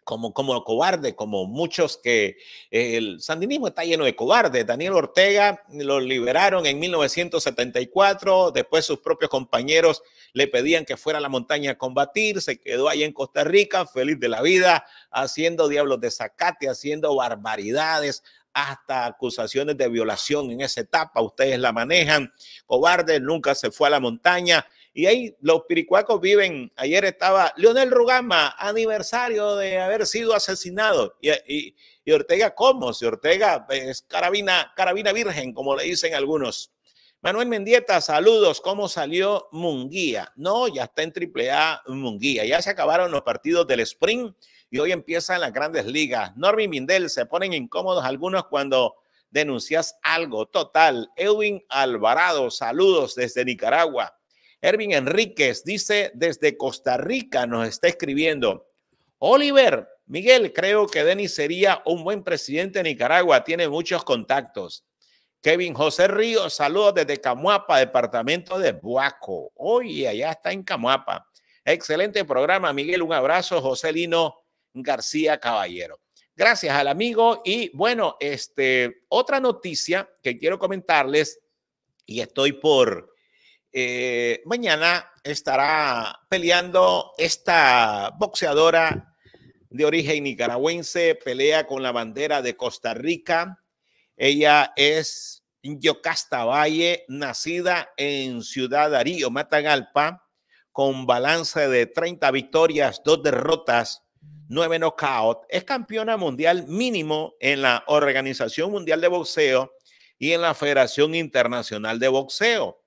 como, cobarde, como muchos que eh, el sandinismo está lleno de cobarde Daniel Ortega lo liberaron en 1974, después sus propios compañeros le pedían que fuera a la montaña a combatir, se quedó ahí en Costa Rica, feliz de la vida, haciendo diablos de zacate, haciendo barbaridades, hasta acusaciones de violación en esa etapa, ustedes la manejan, cobarde, nunca se fue a la montaña y ahí los piricuacos viven, ayer estaba Leonel Rugama, aniversario de haber sido asesinado. Y, Ortega, ¿cómo? Si Ortega es carabina, carabina virgen, como le dicen algunos. Manuel Mendieta, saludos. ¿Cómo salió Munguía? No, ya está en AAA Munguía. Ya se acabaron los partidos del sprint y hoy empiezan las grandes ligas. Norman Mindel, se ponen incómodos algunos cuando denuncias algo. Total. Edwin Alvarado, saludos desde Nicaragua. Ervin Enríquez dice desde Costa Rica, nos está escribiendo. Oliver, Miguel, creo que Denis sería un buen presidente de Nicaragua, tiene muchos contactos. Kevin José Río, saludos desde Camuapa, departamento de Buaco. Oye, allá está en Camuapa. Excelente programa, Miguel. Un abrazo, José Lino García Caballero. Gracias al amigo. Y bueno, este, otra noticia que quiero comentarles, y estoy por eh, mañana estará peleando esta boxeadora de origen nicaragüense, pelea con la bandera de Costa Rica. Ella es Yocasta Valle, nacida en Ciudad Arío, Matagalpa, con balance de 30 victorias, 2 derrotas, 9 knockout. Es campeona mundial mínimo en la Organización Mundial de Boxeo y en la Federación Internacional de Boxeo.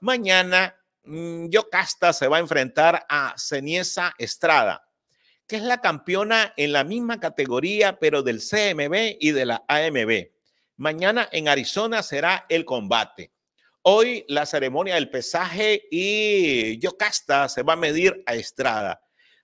Mañana, mm, Yocasta se va a enfrentar a Ceniesa Estrada, que es la campeona en la misma categoría, pero del CMB y de la AMB. Mañana en Arizona será el combate. Hoy la ceremonia del pesaje y Yocasta se va a medir a Estrada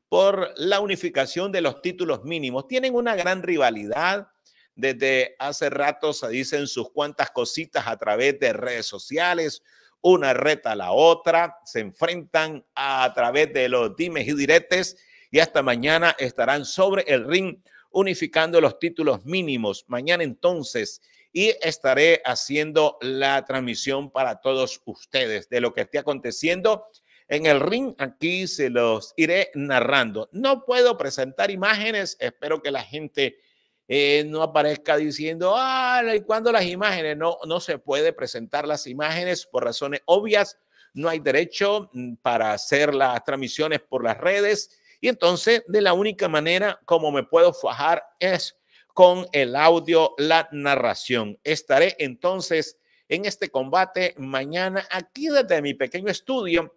por la unificación de los títulos mínimos. Tienen una gran rivalidad. Desde hace rato se dicen sus cuantas cositas a través de redes sociales, una reta a la otra, se enfrentan a, través de los dimes y diretes y hasta mañana estarán sobre el ring unificando los títulos mínimos. Mañana entonces y estaré haciendo la transmisión para todos ustedes de lo que esté aconteciendo en el ring. Aquí se los iré narrando. No puedo presentar imágenes, espero que la gente eh, no aparezca diciendo, ah, y cuando las imágenes, no, no se puede presentar las imágenes por razones obvias, no hay derecho mm, para hacer las transmisiones por las redes. Y entonces, de la única manera como me puedo fajar es con el audio, la narración. Estaré entonces en este combate mañana aquí desde mi pequeño estudio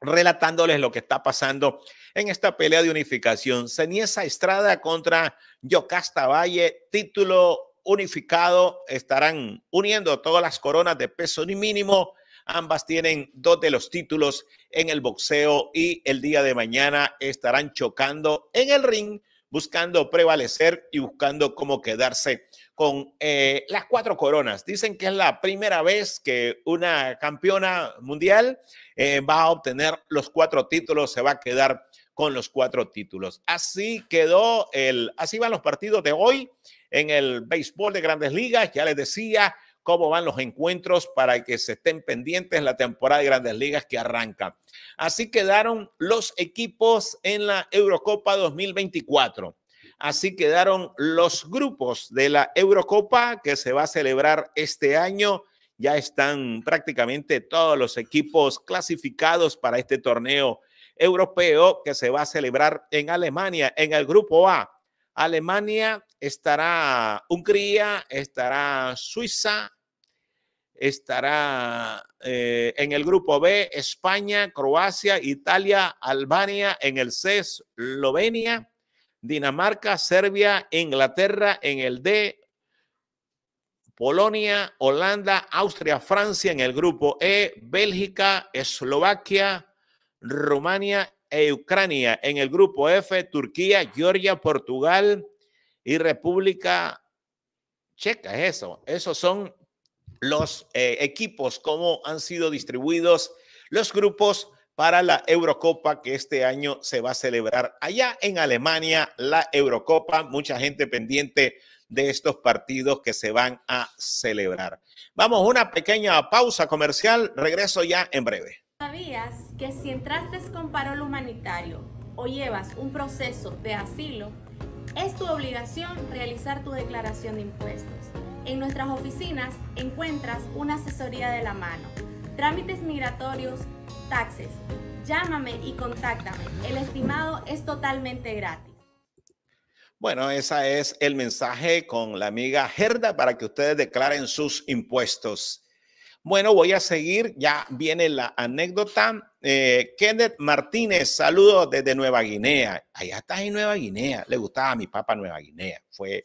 relatándoles lo que está pasando en esta pelea de unificación. Ceniesa Estrada contra Yocasta Valle, título unificado. Estarán uniendo todas las coronas de peso ni mínimo. Ambas tienen dos de los títulos en el boxeo y el día de mañana estarán chocando en el ring buscando prevalecer y buscando cómo quedarse con eh, las cuatro coronas. Dicen que es la primera vez que una campeona mundial eh, va a obtener los cuatro títulos, se va a quedar con los cuatro títulos. Así quedó el, así van los partidos de hoy en el béisbol de grandes ligas. Ya les decía, cómo van los encuentros para que se estén pendientes la temporada de grandes ligas que arranca. Así quedaron los equipos en la Eurocopa 2024. Así quedaron los grupos de la Eurocopa que se va a celebrar este año. Ya están prácticamente todos los equipos clasificados para este torneo europeo que se va a celebrar en Alemania, en el grupo A. Alemania estará Hungría, estará Suiza, estará eh, en el grupo B España, Croacia, Italia, Albania, en el C Eslovenia, Dinamarca, Serbia, Inglaterra, en el D Polonia, Holanda, Austria, Francia, en el grupo E Bélgica, Eslovaquia, Rumania e Ucrania, en el grupo F Turquía, Georgia, Portugal y República Checa. Eso, esos son los eh, equipos, cómo han sido distribuidos los grupos para la Eurocopa que este año se va a celebrar allá en Alemania, la Eurocopa. Mucha gente pendiente de estos partidos que se van a celebrar. Vamos, una pequeña pausa comercial, regreso ya en breve. ¿Sabías que si entraste con parol humanitario o llevas un proceso de asilo, es tu obligación realizar tu declaración de impuestos? en nuestras oficinas encuentras una asesoría de la mano. Trámites migratorios, taxes. Llámame y contáctame. El estimado es totalmente gratis. Bueno, ese es el mensaje con la amiga Gerda para que ustedes declaren sus impuestos. Bueno, voy a seguir. Ya viene la anécdota. Eh, Kenneth Martínez, saludos desde Nueva Guinea. Allá estás en Nueva Guinea. Le gustaba a mi papá Nueva Guinea. Fue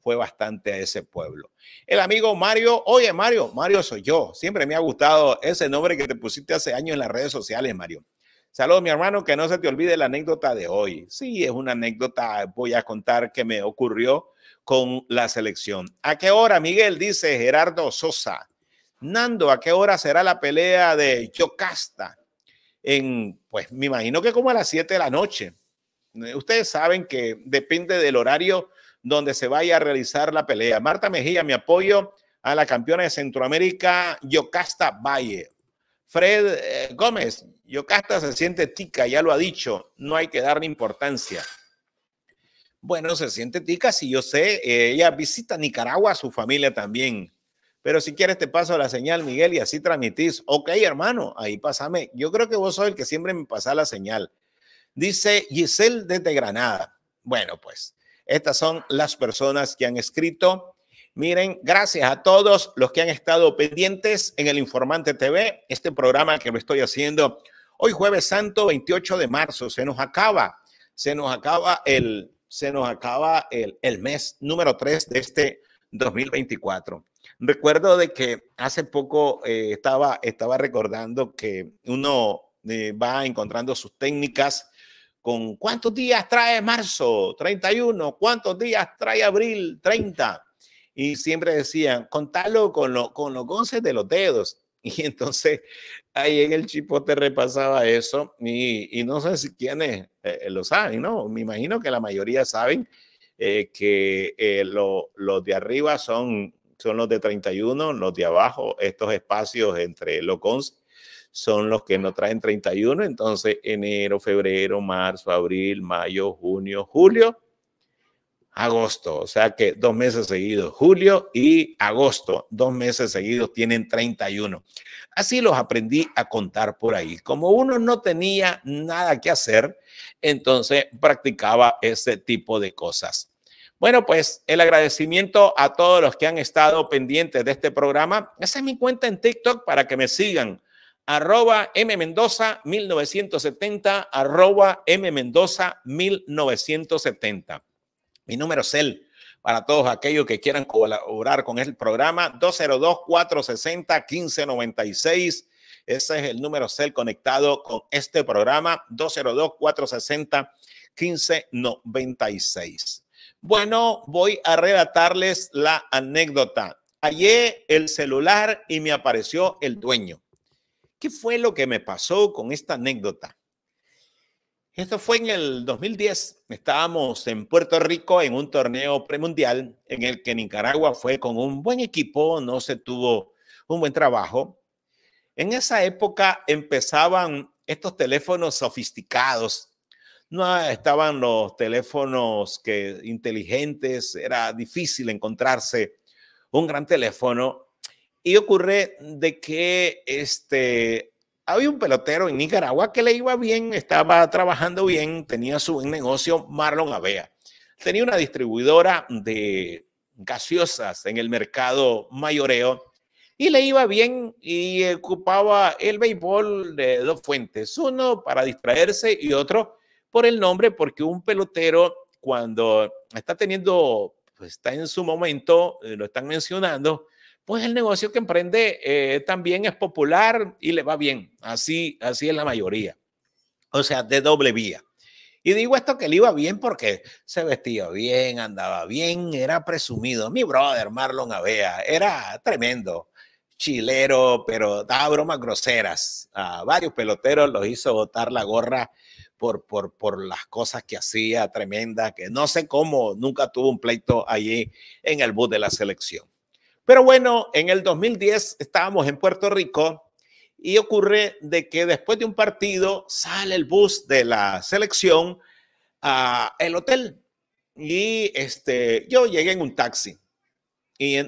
fue bastante a ese pueblo. El amigo Mario, oye Mario, Mario soy yo. Siempre me ha gustado ese nombre que te pusiste hace años en las redes sociales, Mario. Saludos, mi hermano, que no se te olvide la anécdota de hoy. Sí, es una anécdota, voy a contar que me ocurrió con la selección. ¿A qué hora, Miguel? Dice Gerardo Sosa. Nando, ¿a qué hora será la pelea de Yocasta? En, pues me imagino que como a las 7 de la noche. Eh, ustedes saben que depende del horario donde se vaya a realizar la pelea. Marta Mejía, mi apoyo a la campeona de Centroamérica, Yocasta Valle. Fred eh, Gómez, Yocasta se siente tica, ya lo ha dicho, no hay que darle importancia. Bueno, se siente tica, si yo sé, eh, ella visita Nicaragua, su familia también. Pero si quieres te paso la señal, Miguel, y así transmitís. Ok, hermano, ahí pásame. Yo creo que vos sos el que siempre me pasa la señal. Dice Giselle desde Granada. Bueno, pues estas son las personas que han escrito. Miren, gracias a todos los que han estado pendientes en el Informante TV, este programa que me estoy haciendo hoy jueves santo 28 de marzo. Se nos acaba, se nos acaba el, se nos acaba el, mes número 3 de este 2024. Recuerdo de que hace poco eh, estaba, estaba recordando que uno eh, va encontrando sus técnicas con cuántos días trae marzo, 31, cuántos días trae abril, 30. Y siempre decían, contalo con, con los once de los dedos. *laughs* Y entonces ahí en el chipote repasaba eso y, no sé si quienes eh, eh, lo saben, ¿no? Me imagino que la mayoría saben eh, que los de arriba son, son los de 31, los de abajo, estos espacios entre los 11 son los que no traen 31, entonces enero, febrero, marzo, abril, mayo, junio, julio, agosto. O sea que dos meses seguidos, julio y agosto, dos meses seguidos tienen 31. Así los aprendí a contar por ahí. Como uno no tenía nada que hacer, entonces practicaba ese tipo de cosas. Bueno, pues el agradecimiento a todos los que han estado pendientes de este programa. Esa es mi cuenta en TikTok para que me sigan arroba M Mendoza 1970, arroba M Mendoza 1970. Mi número CEL para todos aquellos que quieran colaborar con el programa 202-460-1596. Ese es el número cel conectado con este programa 202-460-1596. Bueno, voy a relatarles la anécdota. Hallé el celular y me apareció el dueño. ¿Qué fue lo que me pasó con esta anécdota? Esto fue en el 2010. Estábamos en Puerto Rico en un torneo premundial en el que Nicaragua fue con un buen equipo, no se tuvo un buen trabajo. En esa época empezaban estos teléfonos sofisticados. No estaban los teléfonos que inteligentes, era difícil encontrarse un gran teléfono y ocurre de que este, había un pelotero en Nicaragua que le iba bien, estaba trabajando bien, tenía su negocio, Marlon Avea. Tenía una distribuidora de gaseosas en el mercado mayoreo y le iba bien y ocupaba el béisbol de dos fuentes, uno para distraerse y otro por el nombre, porque un pelotero cuando está teniendo, pues, está en su momento, eh, lo están mencionando, pues el negocio que emprende eh, también es popular y le va bien. Así, así es la mayoría. O sea, de doble vía. Y digo esto que le iba bien porque se vestía bien, andaba bien, era presumido. Mi brother Marlon Avea era tremendo, chilero, pero daba bromas groseras. A varios peloteros los hizo botar la gorra por, por, por las cosas que hacía, tremenda, que no sé cómo nunca tuvo un pleito allí en el bus de la selección. Pero bueno, en el 2010 estábamos en Puerto Rico y ocurre de que después de un partido sale el bus de la selección a el hotel y este yo llegué en un taxi y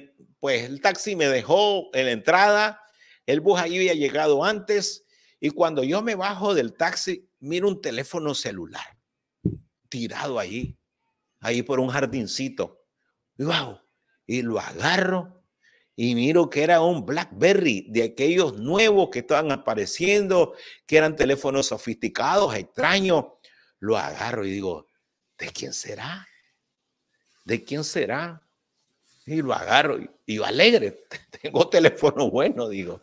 pues el taxi me dejó en la entrada, el bus ahí había llegado antes y cuando yo me bajo del taxi miro un teléfono celular tirado ahí, ahí por un jardincito. Y y lo agarro y miro que era un BlackBerry de aquellos nuevos que estaban apareciendo, que eran teléfonos sofisticados, extraños. Lo agarro y digo, ¿de quién será? ¿De quién será? Y lo agarro y, yo alegre, *laughs* tengo teléfono bueno, digo.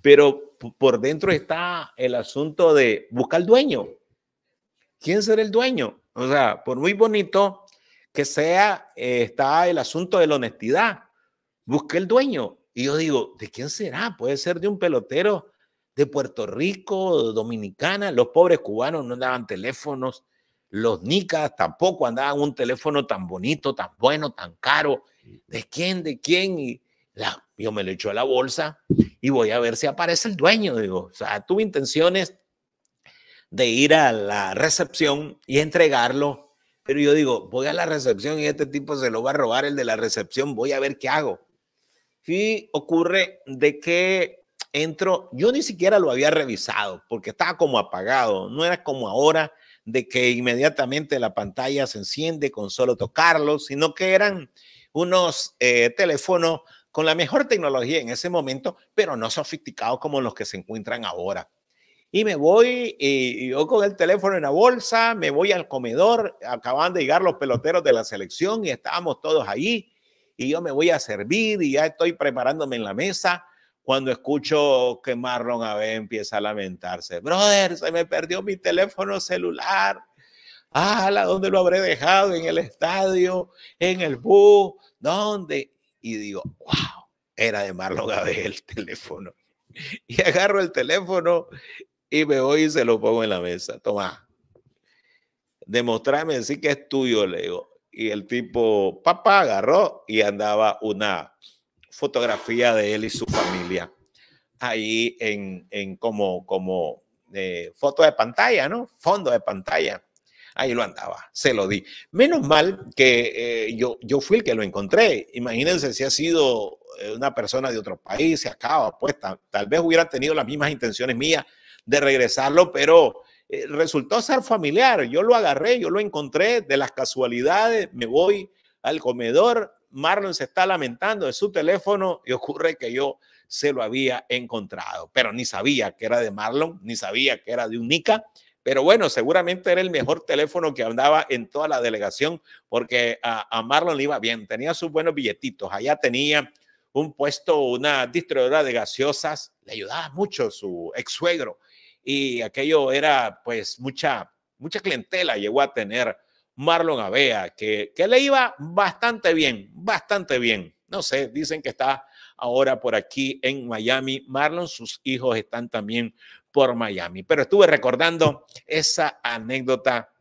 Pero por dentro está el asunto de buscar el dueño. ¿Quién será el dueño? O sea, por muy bonito que sea, eh, está el asunto de la honestidad busqué el dueño y yo digo, ¿de quién será? Puede ser de un pelotero de Puerto Rico, Dominicana, los pobres cubanos no daban teléfonos, los nicas tampoco andaban un teléfono tan bonito, tan bueno, tan caro. ¿De quién? ¿De quién? Y yo me lo echo a la bolsa y voy a ver si aparece el dueño. Digo, o sea, tuve intenciones de ir a la recepción y entregarlo, pero yo digo, voy a la recepción y este tipo se lo va a robar el de la recepción, voy a ver qué hago. Y ocurre de que entro, yo ni siquiera lo había revisado porque estaba como apagado, no era como ahora de que inmediatamente la pantalla se enciende con solo tocarlo, sino que eran unos eh, teléfonos con la mejor tecnología en ese momento, pero no sofisticados como los que se encuentran ahora. Y me voy, y, yo con el teléfono en la bolsa, me voy al comedor, acaban de llegar los peloteros de la selección y estábamos todos allí y yo me voy a servir y ya estoy preparándome en la mesa cuando escucho que Marlon Ave empieza a lamentarse. Brother, se me perdió mi teléfono celular. Ah, ¿dónde lo habré dejado? ¿En el estadio? ¿En el bus? ¿Dónde? Y digo, wow, era de Marlon Ave el *laughs* teléfono. Y agarro el teléfono y me voy y se lo pongo en la mesa. Toma, Demostrame sí que es tuyo, le digo y el tipo, papá, agarró y andaba una fotografía de él y su familia ahí en, en como, como eh, foto de pantalla, ¿no? Fondo de pantalla. Ahí lo andaba, se lo di. Menos mal que eh, yo, yo fui el que lo encontré. Imagínense si ha sido eh, una persona de otro país, se acaba, pues tal, tal vez hubiera tenido las mismas intenciones mías de regresarlo, pero eh, resultó ser familiar. Yo lo agarré, yo lo encontré de las casualidades, me voy al comedor, Marlon se está lamentando de su teléfono y ocurre que yo se lo había encontrado, pero ni sabía que era de Marlon, ni sabía que era de Unica. Pero bueno, seguramente era el mejor teléfono que andaba en toda la delegación, porque a, Marlon le iba bien, tenía sus buenos billetitos, allá tenía un puesto, una distribuidora de gaseosas, le ayudaba mucho su ex suegro y aquello era pues mucha, mucha clientela llegó a tener Marlon Avea, que, que le iba bastante bien, bastante bien. No sé, dicen que está ahora por aquí en Miami. Marlon, sus hijos están también por Miami. Pero estuve recordando esa anécdota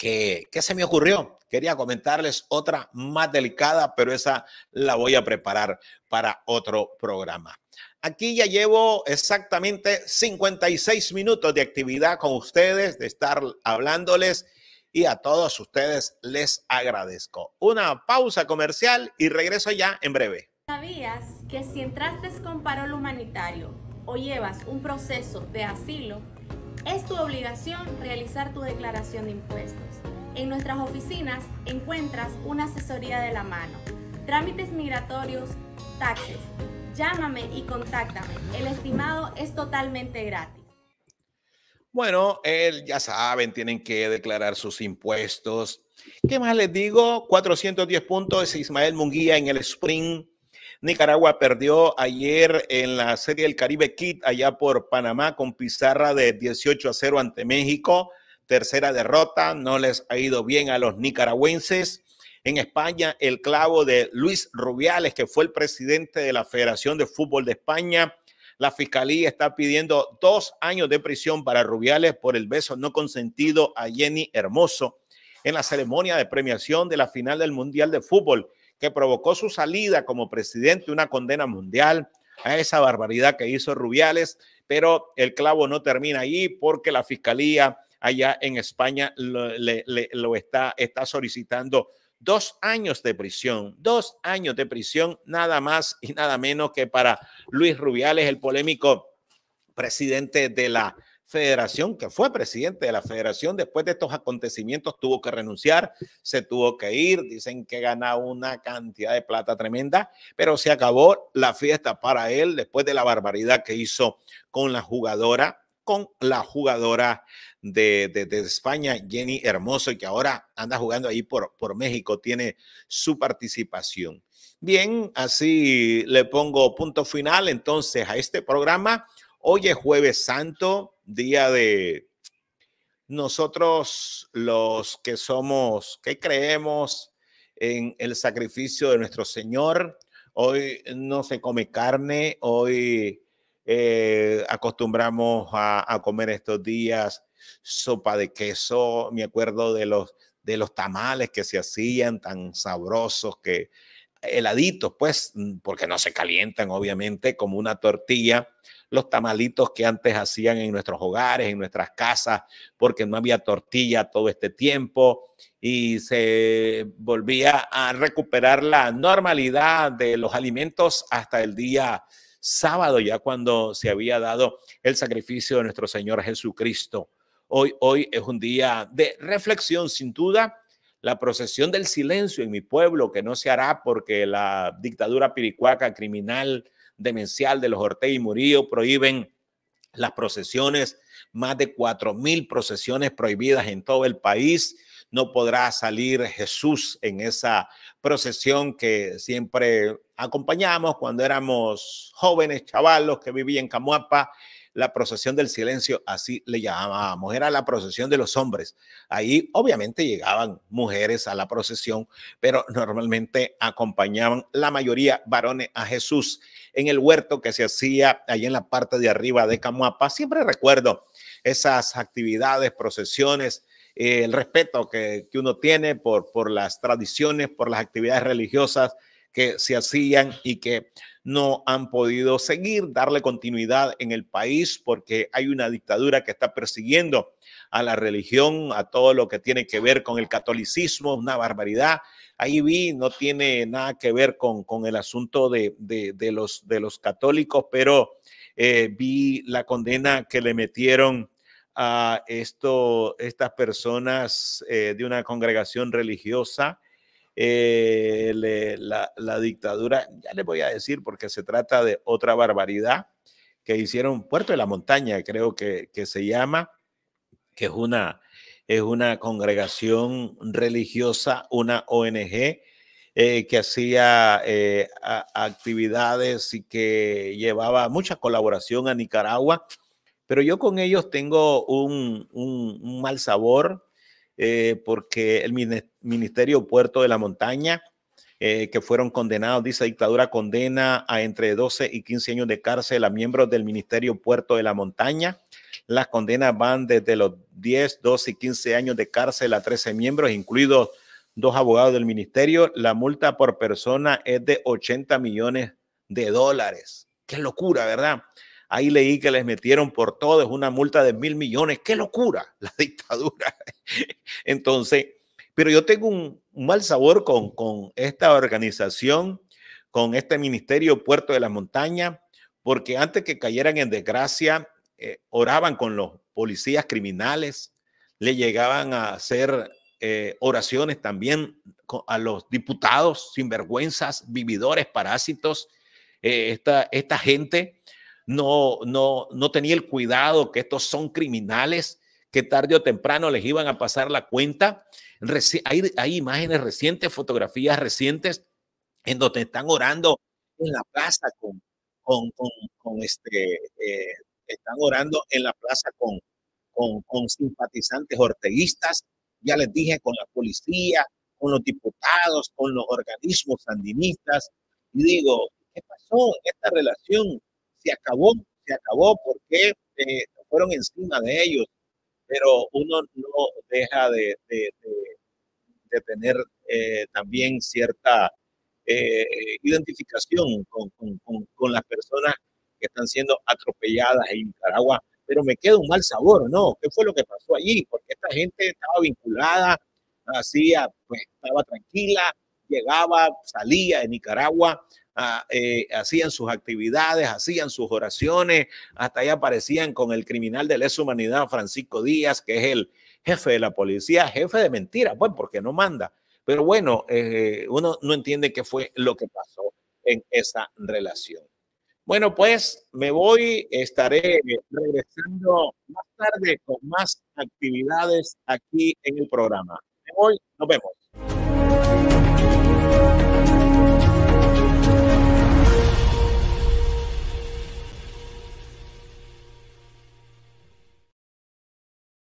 ¿Qué se me ocurrió. Quería comentarles otra más delicada, pero esa la voy a preparar para otro programa. Aquí ya llevo exactamente 56 minutos de actividad con ustedes, de estar hablándoles y a todos ustedes les agradezco. Una pausa comercial y regreso ya en breve. ¿Sabías que si entraste con parol humanitario o llevas un proceso de asilo, es tu obligación realizar tu declaración de impuestos. En nuestras oficinas encuentras una asesoría de la mano, trámites migratorios, taxes. Llámame y contáctame. El estimado es totalmente gratis. Bueno, ya saben, tienen que declarar sus impuestos. ¿Qué más les digo? 410 puntos, Ismael Munguía en el Spring Nicaragua perdió ayer en la Serie del Caribe Kit allá por Panamá con pizarra de 18 a 0 ante México. Tercera derrota, no les ha ido bien a los nicaragüenses. En España, el clavo de Luis Rubiales, que fue el presidente de la Federación de Fútbol de España. La fiscalía está pidiendo dos años de prisión para Rubiales por el beso no consentido a Jenny Hermoso en la ceremonia de premiación de la final del Mundial de Fútbol que provocó su salida como presidente, una condena mundial a esa barbaridad que hizo Rubiales, pero el clavo no termina ahí porque la fiscalía allá en España lo, le, está, está solicitando dos años de prisión, dos años de prisión, nada más y nada menos que para Luis Rubiales, el polémico presidente de la federación, que fue presidente de la federación, después de estos acontecimientos tuvo que renunciar, se tuvo que ir, dicen que gana una cantidad de plata tremenda, pero se acabó la fiesta para él después de la barbaridad que hizo con la jugadora, con la jugadora de, España, Jenny Hermoso, que ahora anda jugando ahí por, por México, tiene su participación. Bien, así le pongo punto final entonces a este programa. Hoy es jueves santo, día de nosotros los que somos, que creemos en el sacrificio de nuestro Señor. Hoy no se come carne, hoy eh, acostumbramos a, a, comer estos días sopa de queso, me acuerdo de los, de los tamales que se hacían tan sabrosos que heladitos, pues, porque no se calientan, obviamente, como una tortilla los tamalitos que antes hacían en nuestros hogares, en nuestras casas, porque no había tortilla todo este tiempo y se volvía a recuperar la normalidad de los alimentos hasta el día sábado, ya cuando se había dado el sacrificio de nuestro Señor Jesucristo. Hoy, hoy es un día de reflexión, sin duda. La procesión del silencio en mi pueblo, que no se hará porque la dictadura piricuaca criminal demencial de los Ortega y Murillo, prohíben las procesiones, más de cuatro mil procesiones prohibidas en todo el país. No podrá salir Jesús en esa procesión que siempre acompañamos cuando éramos jóvenes chavalos que vivían en Camuapa la procesión del silencio, así le llamábamos, era la procesión de los hombres. Ahí obviamente llegaban mujeres a la procesión, pero normalmente acompañaban la mayoría varones a Jesús en el huerto que se hacía ahí en la parte de arriba de Camuapa. Siempre recuerdo esas actividades, procesiones, eh, el respeto que, uno tiene por las tradiciones, por las actividades religiosas que se hacían y que no han podido seguir, darle continuidad en el país porque hay una dictadura que está persiguiendo a la religión, a todo lo que tiene que ver con el catolicismo, una barbaridad. Ahí vi, no tiene nada que ver con, con el asunto de, de, los, de los católicos, pero eh, vi la condena que le metieron a esto, estas personas eh, de una congregación religiosa eh, la, dictadura, ya les voy a decir, porque se trata de otra barbaridad que hicieron Puerto de la Montaña, creo que, se llama, que es una, es una congregación religiosa, una ONG, eh, que hacía eh, actividades y que llevaba mucha colaboración a Nicaragua, pero yo con ellos tengo un, un mal sabor eh, porque el Ministerio Puerto de la Montaña, eh, que fueron condenados, dice dictadura, condena a entre 12 y 15 años de cárcel a miembros del Ministerio Puerto de la Montaña. Las condenas van desde los 10, 12 y 15 años de cárcel a 13 miembros, incluidos dos abogados del ministerio. La multa por persona es de 80 millones de dólares. Qué locura, ¿verdad? Ahí leí que les metieron por todo, es una multa de mil millones. Qué locura *laughs* la dictadura. *laughs* Entonces, pero yo tengo un, mal sabor con, esta organización, con este ministerio Puerto de la Montaña, porque antes que cayeran en desgracia, eh, oraban con los policías criminales, le llegaban a hacer eh, oraciones también a los diputados sinvergüenzas, vividores, parásitos. Eh, esta, gente no, no, no tenía el cuidado que estos son criminales que tarde o temprano les iban a pasar la cuenta. hay, imágenes recientes, fotografías recientes, en donde están orando en la plaza con, con, con, este, eh, están orando en la plaza con, con, con, simpatizantes orteguistas, ya les dije, con la policía, con los diputados, con los organismos sandinistas. Y digo, ¿qué pasó? Esta relación se acabó, se acabó porque eh, fueron encima de ellos, pero uno no deja de, de, tener eh, también cierta eh, identificación con, con, las personas que están siendo atropelladas en Nicaragua, pero me queda un mal sabor, ¿no? ¿Qué fue lo que pasó allí? Porque esta gente estaba vinculada, hacía, pues estaba tranquila, llegaba, salía de Nicaragua, eh, hacían sus actividades, hacían sus oraciones, hasta ahí aparecían con el criminal de lesa humanidad Francisco Díaz, que es el jefe de la policía, jefe de mentira, pues porque no manda. Pero bueno, eh, uno no entiende qué fue lo que pasó en esa relación. Bueno, pues me voy, estaré regresando más tarde con más actividades aquí en el programa. Hoy nos vemos.